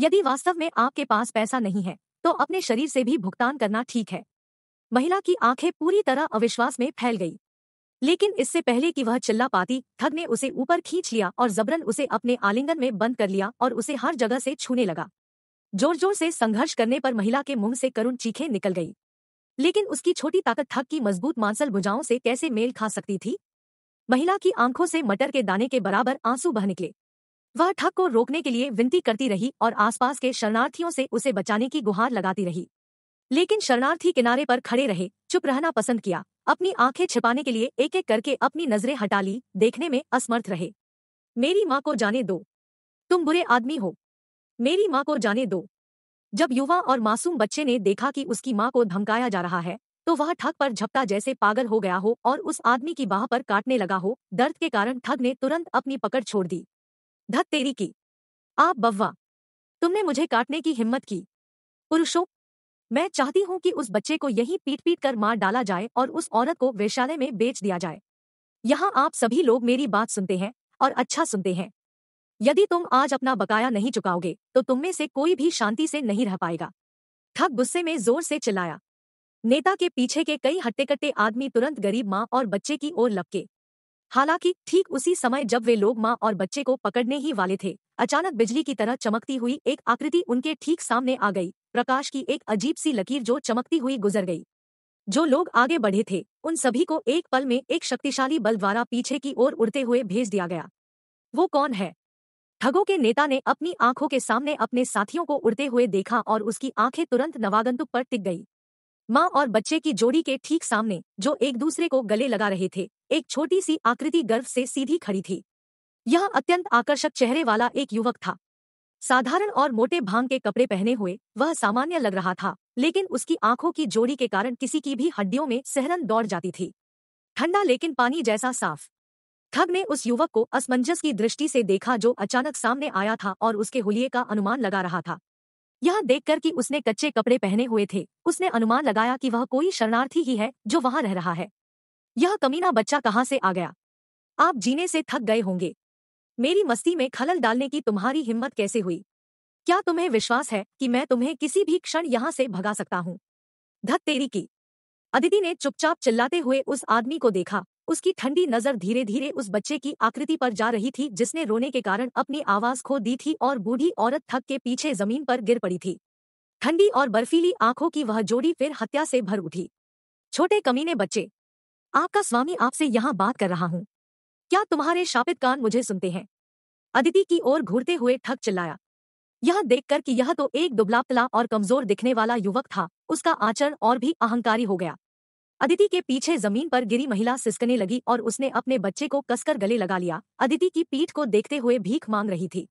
यदि वास्तव में आपके पास पैसा नहीं है तो अपने शरीर से भी भुगतान करना ठीक है महिला की आंखें पूरी तरह अविश्वास में फैल गई लेकिन इससे पहले कि वह चिल्ला पाती ठग ने उसे ऊपर खींच लिया और जबरन उसे अपने आलिंगन में बंद कर लिया और उसे हर जगह से छूने लगा जोर जोर से संघर्ष करने पर महिला के मुंह से करुण चीखें निकल गई लेकिन उसकी छोटी ताकत ठग की मजबूत मांसल भुजाओं से कैसे मेल खा सकती थी महिला की आंखों से मटर के दाने के बराबर आंसू बह निकले वह ठग को रोकने के लिए विनती करती रही और आसपास के शरणार्थियों से उसे बचाने की गुहार लगाती रही लेकिन शरणार्थी किनारे पर खड़े रहे चुप रहना पसंद किया अपनी आंखें छिपाने के लिए एक एक करके अपनी नजरें हटा ली देखने में असमर्थ रहे मेरी माँ को जाने दो तुम बुरे आदमी हो मेरी माँ को जाने दो जब युवा और मासूम बच्चे ने देखा कि उसकी माँ को धमकाया जा रहा है तो वह ठग पर झपटा जैसे पागल हो गया हो और उस आदमी की बाह पर काटने लगा हो दर्द के कारण ठग ने तुरंत अपनी पकड़ छोड़ दी धत तेरी की आप बव्वा तुमने मुझे काटने की हिम्मत की पुरुषों मैं चाहती हूँ कि उस बच्चे को यही पीट पीट कर मार डाला जाए और उस औरत को वेशालय में बेच दिया जाए यहाँ आप सभी लोग मेरी बात सुनते हैं और अच्छा सुनते हैं यदि तुम आज अपना बकाया नहीं चुकाओगे तो तुम में से कोई भी शांति से नहीं रह पाएगा ठग गुस्से में जोर से चिल्लाया नेता के पीछे के कई हट्टे कट्टे आदमी तुरंत गरीब माँ और बच्चे की ओर लपके हालांकि ठीक उसी समय जब वे लोग माँ और बच्चे को पकड़ने ही वाले थे अचानक बिजली की तरह चमकती हुई एक आकृति उनके ठीक सामने आ गई प्रकाश की एक अजीब सी लकीर जो चमकती हुई गुजर गई जो लोग आगे बढ़े थे उन सभी को एक पल में एक शक्तिशाली बल द्वारा पीछे की ओर उड़ते हुए भेज दिया गया वो कौन है ठगों के नेता ने अपनी आंखों के सामने अपने साथियों को उड़ते हुए देखा और उसकी आंखें तुरंत नवागंतुक पर टिक गई माँ और बच्चे की जोड़ी के ठीक सामने जो एक दूसरे को गले लगा रहे थे एक छोटी सी आकृति गर्व से सीधी खड़ी थी यह अत्यंत आकर्षक चेहरे वाला एक युवक था साधारण और मोटे भांग के कपड़े पहने हुए वह सामान्य लग रहा था लेकिन उसकी आंखों की जोड़ी के कारण किसी की भी हड्डियों में सहरन दौड़ जाती थी ठंडा लेकिन पानी जैसा साफ ठग ने उस युवक को असमंजस की दृष्टि से देखा जो अचानक सामने आया था और उसके हुलिये का अनुमान लगा रहा था यह देखकर कि उसने कच्चे कपड़े पहने हुए थे उसने अनुमान लगाया कि वह कोई शरणार्थी ही है जो वहां रह रहा है यह कमीना बच्चा कहाँ से आ गया आप जीने से थक गए होंगे मेरी मस्ती में खलल डालने की तुम्हारी हिम्मत कैसे हुई क्या तुम्हें विश्वास है कि मैं तुम्हें किसी भी क्षण यहां से भगा सकता हूं धत तेरी की अदिति ने चुपचाप चिल्लाते हुए उस आदमी को देखा उसकी ठंडी नजर धीरे धीरे उस बच्चे की आकृति पर जा रही थी जिसने रोने के कारण अपनी आवाज खो दी थी और बूढ़ी औरत थक के पीछे जमीन पर गिर पड़ी थी ठंडी और बर्फीली आंखों की वह जोड़ी फिर हत्या से भर उठी छोटे कमीने बच्चे आपका स्वामी आपसे यहाँ बात कर रहा हूँ क्या तुम्हारे शापित कान मुझे सुनते हैं अदिति की ओर घूरते हुए ठक चिल्लाया यह देखकर कि यह तो एक दुबला पला और कमजोर दिखने वाला युवक था उसका आचरण और भी अहंकारी हो गया अदिति के पीछे जमीन पर गिरी महिला सिसकने लगी और उसने अपने बच्चे को कसकर गले लगा लिया अदिति की पीठ को देखते हुए भीख मांग रही थी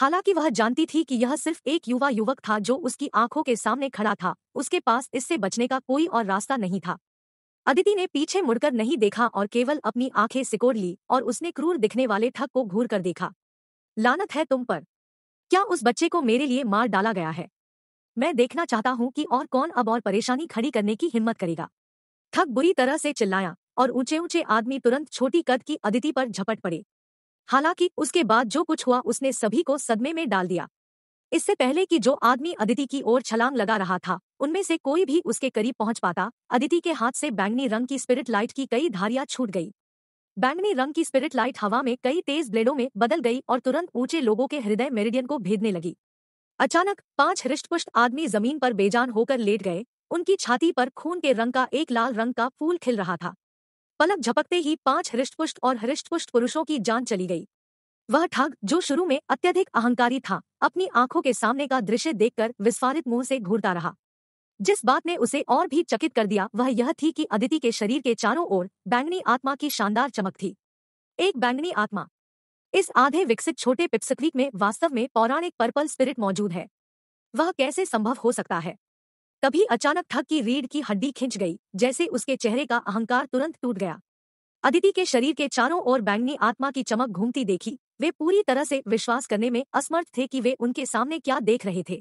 हालांकि वह जानती थी कि यह सिर्फ एक युवा युवक था जो उसकी आंखों के सामने खड़ा था उसके पास इससे बचने का कोई और रास्ता नहीं था अदिति ने पीछे मुड़कर नहीं देखा और केवल अपनी आंखें सिकोड़ ली और उसने क्रूर दिखने वाले ठग को घूर कर देखा लानत है तुम पर क्या उस बच्चे को मेरे लिए मार डाला गया है मैं देखना चाहता हूं कि और कौन अब और परेशानी खड़ी करने की हिम्मत करेगा थक बुरी तरह से चिल्लाया और ऊंचे ऊंचे आदमी तुरंत छोटी कद की अदिति पर झपट पड़े हालांकि उसके बाद जो कुछ हुआ उसने सभी को सदमे में डाल दिया इससे पहले कि जो आदमी अदिति की ओर छलांग लगा रहा था उनमें से कोई भी उसके करीब पहुंच पाता अदिति के हाथ से बैंगनी रंग की स्पिरिट लाइट की कई धारियां छूट गई बैंगनी रंग की स्पिरिट लाइट हवा में कई तेज ब्लेडों में बदल गई और तुरंत ऊंचे लोगों के हृदय मेरिडियन को भेदने लगी अचानक पांच हृष्टपुष्ट आदमी जमीन पर बेजान होकर लेट गए उनकी छाती पर खून के रंग का एक लाल रंग का फूल खिल रहा था पलक झपकते ही पांच हृष्टपुष्ट और हृष्टपुष्ट पुरुषों की जान चली गई वह ठग जो शुरू में अत्यधिक अहंकारी था अपनी आंखों के सामने का दृश्य देखकर विस्फारित मुंह से घूरता रहा जिस बात ने उसे और भी चकित कर दिया वह यह थी कि अदिति के शरीर के चारों ओर बैंगनी आत्मा की शानदार चमक थी एक बैंगनी आत्मा इस आधे विकसित छोटे पिप्सक्रीक में वास्तव में पौराणिक पर्पल स्पिरिट मौजूद है वह कैसे संभव हो सकता है तभी अचानक थक की रीढ़ की हड्डी खिंच गई जैसे उसके चेहरे का अहंकार तुरंत टूट गया अदिति के शरीर के चारों ओर बैंगनी आत्मा की चमक घूमती देखी वे पूरी तरह से विश्वास करने में असमर्थ थे कि वे उनके सामने क्या देख रहे थे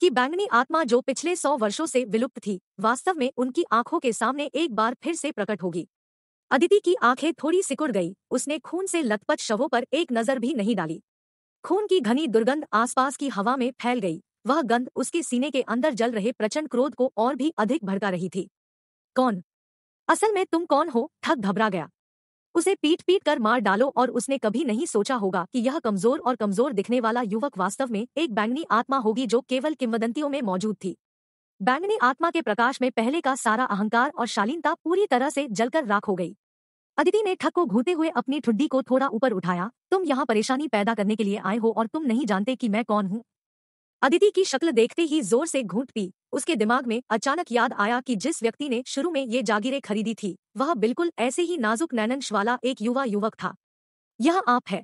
कि बैंगनी आत्मा जो पिछले सौ वर्षों से विलुप्त थी वास्तव में उनकी आंखों के सामने एक बार फिर से प्रकट होगी अदिति की आंखें थोड़ी सिकुड़ गई उसने खून से लथपथ शवों पर एक नजर भी नहीं डाली खून की घनी दुर्गंध आसपास की हवा में फैल गई वह गंध उसके सीने के अंदर जल रहे प्रचंड क्रोध को और भी अधिक भड़का रही थी कौन असल में तुम कौन हो ठग घबरा गया उसे पीट पीट कर मार डालो और उसने कभी नहीं सोचा होगा कि यह कमजोर और कमजोर दिखने वाला युवक वास्तव में एक बैंगनी आत्मा होगी जो केवल किंवदंतियों में मौजूद थी बैंगनी आत्मा के प्रकाश में पहले का सारा अहंकार और शालीनता पूरी तरह से जलकर राख हो गई अदिति ने ठक को घूते हुए अपनी ठुड्डी को थोड़ा ऊपर उठाया तुम यहाँ परेशानी पैदा करने के लिए आए हो और तुम नहीं जानते कि मैं कौन हूँ अदिति की शक्ल देखते ही जोर से घूंट पी उसके दिमाग में अचानक याद आया कि जिस व्यक्ति ने शुरू में ये जागीरें खरीदी थी वह बिल्कुल ऐसे ही नाजुक नैनंश वाला एक युवा युवक था यह आप है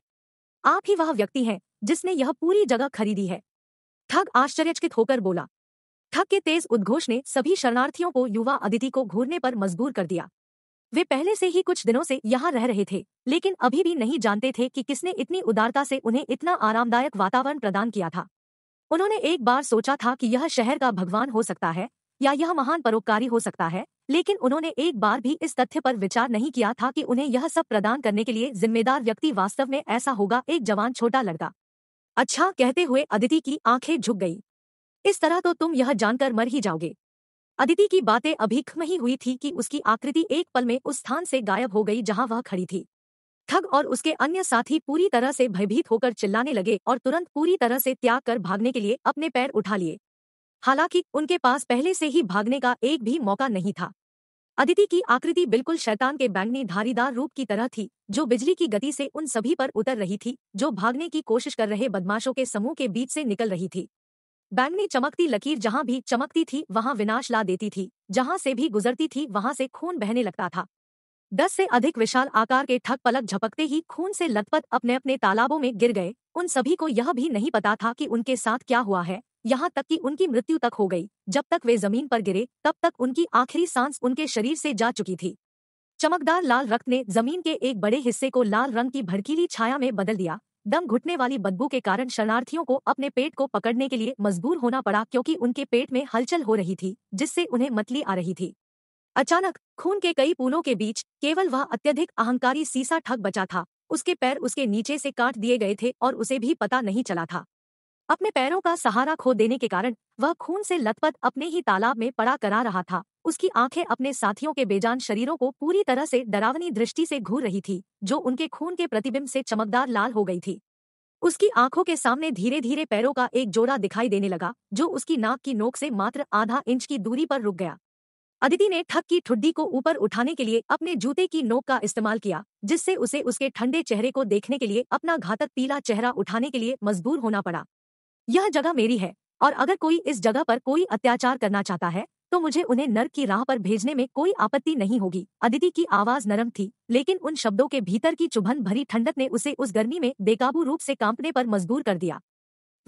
आप ही वह व्यक्ति हैं जिसने यह पूरी जगह खरीदी है ठग आश्चर्यचकित होकर बोला ठग के तेज उद्घोष ने सभी शरणार्थियों को युवा अदिति को घूरने पर मजबूर कर दिया वे पहले से ही कुछ दिनों से यहाँ रह रहे थे लेकिन अभी भी नहीं जानते थे कि किसने इतनी उदारता से उन्हें इतना आरामदायक वातावरण प्रदान किया था उन्होंने एक बार सोचा था कि यह शहर का भगवान हो सकता है या यह महान परोपकारी हो सकता है लेकिन उन्होंने एक बार भी इस तथ्य पर विचार नहीं किया था कि उन्हें यह सब प्रदान करने के लिए जिम्मेदार व्यक्ति वास्तव में ऐसा होगा एक जवान छोटा लड़का अच्छा कहते हुए अदिति की आंखें झुक गई इस तरह तो तुम यह जानकर मर ही जाओगे अदिति की बातें खम ही हुई थी कि उसकी आकृति एक पल में उस स्थान से गायब हो गई जहां वह खड़ी थी ठग और उसके अन्य साथी पूरी तरह से भयभीत होकर चिल्लाने लगे और तुरंत पूरी तरह से त्याग कर भागने के लिए अपने पैर उठा लिए हालांकि उनके पास पहले से ही भागने का एक भी मौका नहीं था अदिति की आकृति बिल्कुल शैतान के बैंगनी धारीदार रूप की तरह थी जो बिजली की गति से उन सभी पर उतर रही थी जो भागने की कोशिश कर रहे बदमाशों के समूह के बीच से निकल रही थी बैंगनी चमकती लकीर जहां भी चमकती थी वहां विनाश ला देती थी जहां से भी गुजरती थी वहां से खून बहने लगता था दस से अधिक विशाल आकार के ठग पलक झपकते ही खून से लतपत अपने अपने तालाबों में गिर गए उन सभी को यह भी नहीं पता था कि उनके साथ क्या हुआ है यहाँ तक कि उनकी मृत्यु तक हो गई जब तक वे जमीन पर गिरे तब तक उनकी आखिरी सांस उनके शरीर से जा चुकी थी चमकदार लाल रक्त ने जमीन के एक बड़े हिस्से को लाल रंग की भड़कीली छाया में बदल दिया दम घुटने वाली बदबू के कारण शरणार्थियों को अपने पेट को पकड़ने के लिए मजबूर होना पड़ा क्योंकि उनके पेट में हलचल हो रही थी जिससे उन्हें मतली आ रही थी अचानक खून के कई पूलों के बीच केवल वह अत्यधिक अहंकारी सीसा ठग बचा था उसके पैर उसके नीचे से काट दिए गए थे और उसे भी पता नहीं चला था अपने पैरों का सहारा खो देने के कारण वह खून से लतपत अपने ही तालाब में पड़ा करा रहा था उसकी आंखें अपने साथियों के बेजान शरीरों को पूरी तरह से डरावनी दृष्टि से घूर रही थी जो उनके खून के प्रतिबिंब से चमकदार लाल हो गई थी उसकी आंखों के सामने धीरे धीरे पैरों का एक जोड़ा दिखाई देने लगा जो उसकी नाक की नोक से मात्र आधा इंच की दूरी पर रुक गया अदिति ने ठग की ठुड्डी को ऊपर उठाने के लिए अपने जूते की नोक का इस्तेमाल किया जिससे उसे उसके ठंडे चेहरे को देखने के लिए अपना घातक पीला चेहरा उठाने के लिए मजबूर होना पड़ा यह जगह मेरी है और अगर कोई इस जगह पर कोई अत्याचार करना चाहता है तो मुझे उन्हें नर्क की राह पर भेजने में कोई आपत्ति नहीं होगी अदिति की आवाज नरम थी लेकिन उन शब्दों के भीतर की चुभन भरी ठंडक ने उसे उस गर्मी में बेकाबू रूप से कांपने पर मजबूर कर दिया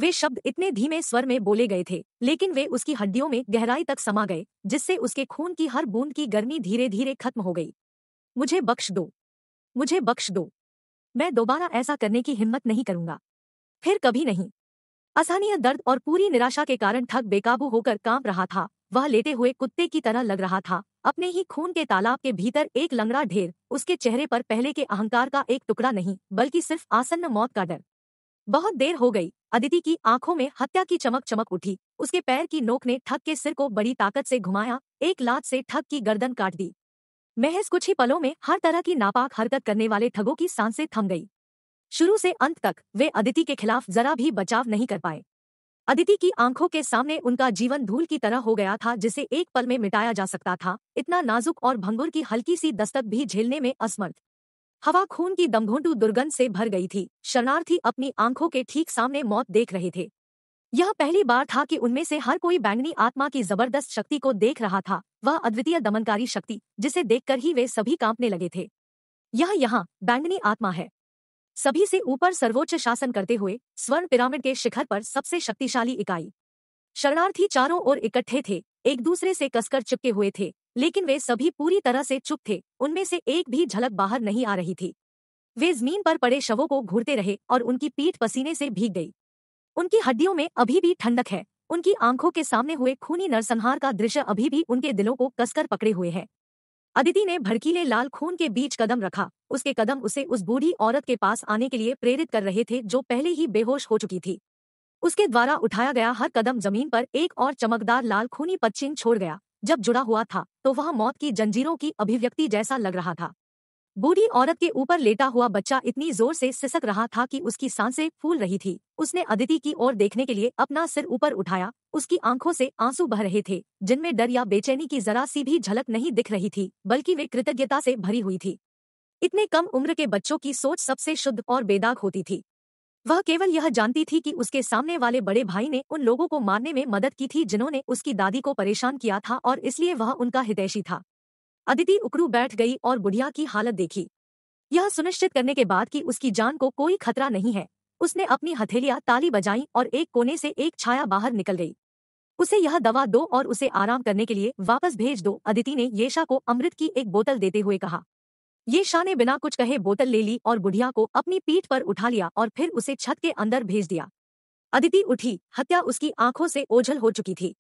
वे शब्द इतने धीमे स्वर में बोले गए थे लेकिन वे उसकी हड्डियों में गहराई तक समा गए जिससे उसके खून की हर बूंद की गर्मी धीरे धीरे खत्म हो गई मुझे बख्श दो मुझे बख्श दो मैं दोबारा ऐसा करने की हिम्मत नहीं करूंगा फिर कभी नहीं असहनीय दर्द और पूरी निराशा के कारण ठग बेकाबू होकर कांप रहा था वह लेटे हुए कुत्ते की तरह लग रहा था अपने ही खून के तालाब के भीतर एक लंगड़ा ढेर उसके चेहरे पर पहले के अहंकार का एक टुकड़ा नहीं बल्कि सिर्फ आसन्न मौत का डर बहुत देर हो गई अदिति की आंखों में हत्या की चमक चमक उठी उसके पैर की नोक ने ठग के सिर को बड़ी ताकत से घुमाया एक लात से ठग की गर्दन काट दी महज कुछ ही पलों में हर तरह की नापाक हरकत करने वाले ठगों की सांसे थम गई शुरू से अंत तक वे अदिति के खिलाफ जरा भी बचाव नहीं कर पाए अदिति की आंखों के सामने उनका जीवन धूल की तरह हो गया था जिसे एक पल में मिटाया जा सकता था इतना नाजुक और भंगुर की हल्की सी दस्तक भी झेलने में असमर्थ हवा खून की दमघोंटू दुर्गंध से भर गई थी शरणार्थी अपनी आंखों के ठीक सामने मौत देख रहे थे यह पहली बार था कि उनमें से हर कोई बैंगनी आत्मा की जबरदस्त शक्ति को देख रहा था वह अद्वितीय दमनकारी शक्ति जिसे देखकर ही वे सभी कांपने लगे थे यह यहाँ बैंगनी आत्मा है सभी से ऊपर सर्वोच्च शासन करते हुए स्वर्ण पिरामिड के शिखर पर सबसे शक्तिशाली इकाई शरणार्थी चारों ओर इकट्ठे थे एक दूसरे से कसकर चिपके हुए थे लेकिन वे सभी पूरी तरह से चुप थे उनमें से एक भी झलक बाहर नहीं आ रही थी वे जमीन पर पड़े शवों को घूरते रहे और उनकी पीठ पसीने से भीग गई उनकी हड्डियों में अभी भी ठंडक है उनकी आंखों के सामने हुए खूनी नरसंहार का दृश्य अभी भी उनके दिलों को कसकर पकड़े हुए है अदिति ने भड़कीले लाल खून के बीच कदम रखा उसके कदम उसे उस बूढ़ी औरत के पास आने के लिए प्रेरित कर रहे थे जो पहले ही बेहोश हो चुकी थी उसके द्वारा उठाया गया हर कदम जमीन पर एक और चमकदार लाल खूनी पच्चीन छोड़ गया जब जुड़ा हुआ था तो वह मौत की जंजीरों की अभिव्यक्ति जैसा लग रहा था बूढ़ी औरत के ऊपर लेटा हुआ बच्चा इतनी जोर से सिसक रहा था कि उसकी सांसें फूल रही थी उसने अदिति की ओर देखने के लिए अपना सिर ऊपर उठाया उसकी आंखों से आंसू बह रहे थे जिनमें डर या बेचैनी की जरा सी भी झलक नहीं दिख रही थी बल्कि वे कृतज्ञता से भरी हुई थी इतने कम उम्र के बच्चों की सोच सबसे शुद्ध और बेदाग होती थी वह केवल यह जानती थी कि उसके सामने वाले बड़े भाई ने उन लोगों को मारने में मदद की थी जिन्होंने उसकी दादी को परेशान किया था और इसलिए वह उनका हितैषी था अदिति उकड़ू बैठ गई और बुढ़िया की हालत देखी यह सुनिश्चित करने के बाद कि उसकी जान को कोई खतरा नहीं है उसने अपनी हथेलियां ताली बजाई और एक कोने से एक छाया बाहर निकल गई उसे यह दवा दो और उसे आराम करने के लिए वापस भेज दो अदिति ने येशा को अमृत की एक बोतल देते हुए कहा ये शाह ने बिना कुछ कहे बोतल ले ली और बुढ़िया को अपनी पीठ पर उठा लिया और फिर उसे छत के अंदर भेज दिया अदिति उठी हत्या उसकी आंखों से ओझल हो चुकी थी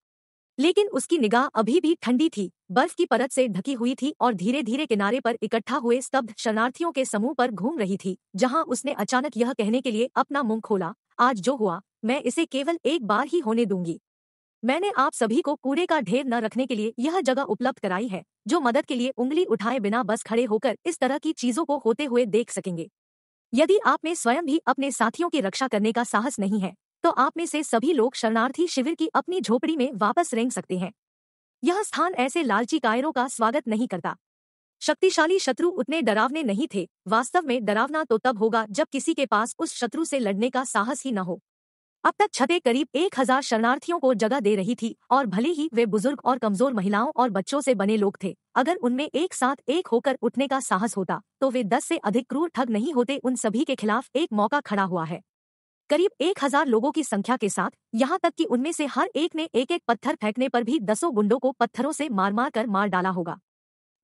लेकिन उसकी निगाह अभी भी ठंडी थी बर्फ की परत से ढकी हुई थी और धीरे धीरे किनारे पर इकट्ठा हुए स्तब्ध शरणार्थियों के समूह पर घूम रही थी जहां उसने अचानक यह कहने के लिए अपना मुंह खोला आज जो हुआ मैं इसे केवल एक बार ही होने दूंगी मैंने आप सभी को कूड़े का ढेर न रखने के लिए यह जगह उपलब्ध कराई है जो मदद के लिए उंगली उठाए बिना बस खड़े होकर इस तरह की चीजों को होते हुए देख सकेंगे यदि आप में स्वयं भी अपने साथियों की रक्षा करने का साहस नहीं है तो आप में से सभी लोग शरणार्थी शिविर की अपनी झोपड़ी में वापस रेंग सकते हैं यह स्थान ऐसे लालची कायरों का स्वागत नहीं करता शक्तिशाली शत्रु उतने डरावने नहीं थे वास्तव में डरावना तो तब होगा जब किसी के पास उस शत्रु से लड़ने का साहस ही न हो अब तक छतें करीब एक हजार शरणार्थियों को जगह दे रही थी और भले ही वे बुजुर्ग और कमजोर महिलाओं और बच्चों से बने लोग थे अगर उनमें एक साथ एक होकर उठने का साहस होता तो वे दस से अधिक क्रूर ठग नहीं होते उन सभी के खिलाफ एक मौका खड़ा हुआ है करीब एक हजार लोगों की संख्या के साथ यहाँ तक कि उनमें से हर एक ने एक एक पत्थर फेंकने पर भी दसों गुंडों को पत्थरों से मार मार कर मार डाला होगा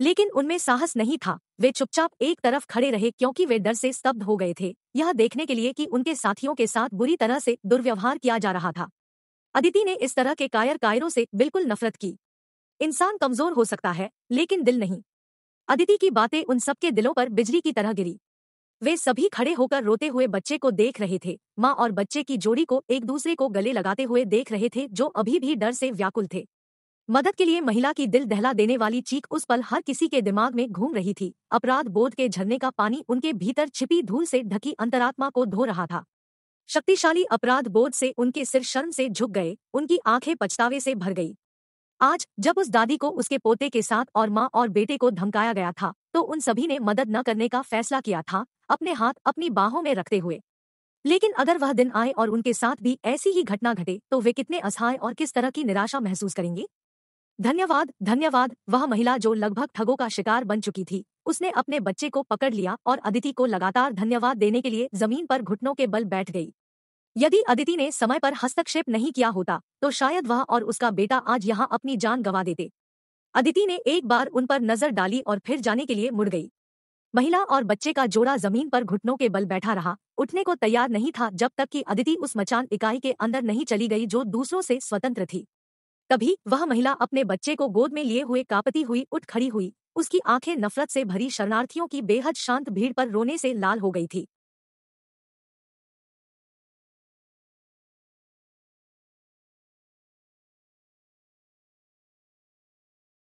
लेकिन उनमें साहस नहीं था वे चुपचाप एक तरफ खड़े रहे क्योंकि वे डर से स्तब्ध हो गए थे यह देखने के लिए कि उनके साथियों के साथ बुरी तरह से दुर्व्यवहार किया जा रहा था अदिति ने इस तरह के कायर कायरों से बिल्कुल नफरत की इंसान कमजोर हो सकता है लेकिन दिल नहीं अदिति की बातें उन सबके दिलों पर बिजली की तरह गिरी वे सभी खड़े होकर रोते हुए बच्चे को देख रहे थे माँ और बच्चे की जोड़ी को एक दूसरे को गले लगाते हुए देख रहे थे जो अभी भी डर से व्याकुल थे मदद के लिए महिला की दिल दहला देने वाली चीख उस पल हर किसी के दिमाग में घूम रही थी अपराध बोध के झरने का पानी उनके भीतर छिपी धूल से ढकी अंतरात्मा को धो रहा था शक्तिशाली अपराध बोध से उनके सिर शर्म से झुक गए उनकी आंखें पछतावे से भर गई आज जब उस दादी को उसके पोते के साथ और माँ और बेटे को धमकाया गया था तो उन सभी ने मदद न करने का फैसला किया था अपने हाथ अपनी बाहों में रखते हुए लेकिन अगर वह दिन आए और उनके साथ भी ऐसी ही घटना घटे तो वे कितने असहाय और किस तरह की निराशा महसूस करेंगे धन्यवाद धन्यवाद वह महिला जो लगभग ठगों का शिकार बन चुकी थी उसने अपने बच्चे को पकड़ लिया और अदिति को लगातार धन्यवाद देने के लिए जमीन पर घुटनों के बल बैठ गई यदि अदिति ने समय पर हस्तक्षेप नहीं किया होता तो शायद वह और उसका बेटा आज यहाँ अपनी जान गंवा देते अदिति ने एक बार उन पर नजर डाली और फिर जाने के लिए मुड़ गई महिला और बच्चे का जोड़ा जमीन पर घुटनों के बल बैठा रहा उठने को तैयार नहीं था जब तक कि अदिति उस मचान इकाई के अंदर नहीं चली गई जो दूसरों से स्वतंत्र थी तभी वह महिला अपने बच्चे को गोद में लिए हुए कापती हुई उठ खड़ी हुई उसकी आंखें नफरत से भरी शरणार्थियों की बेहद शांत भीड़ पर रोने से लाल हो गई थी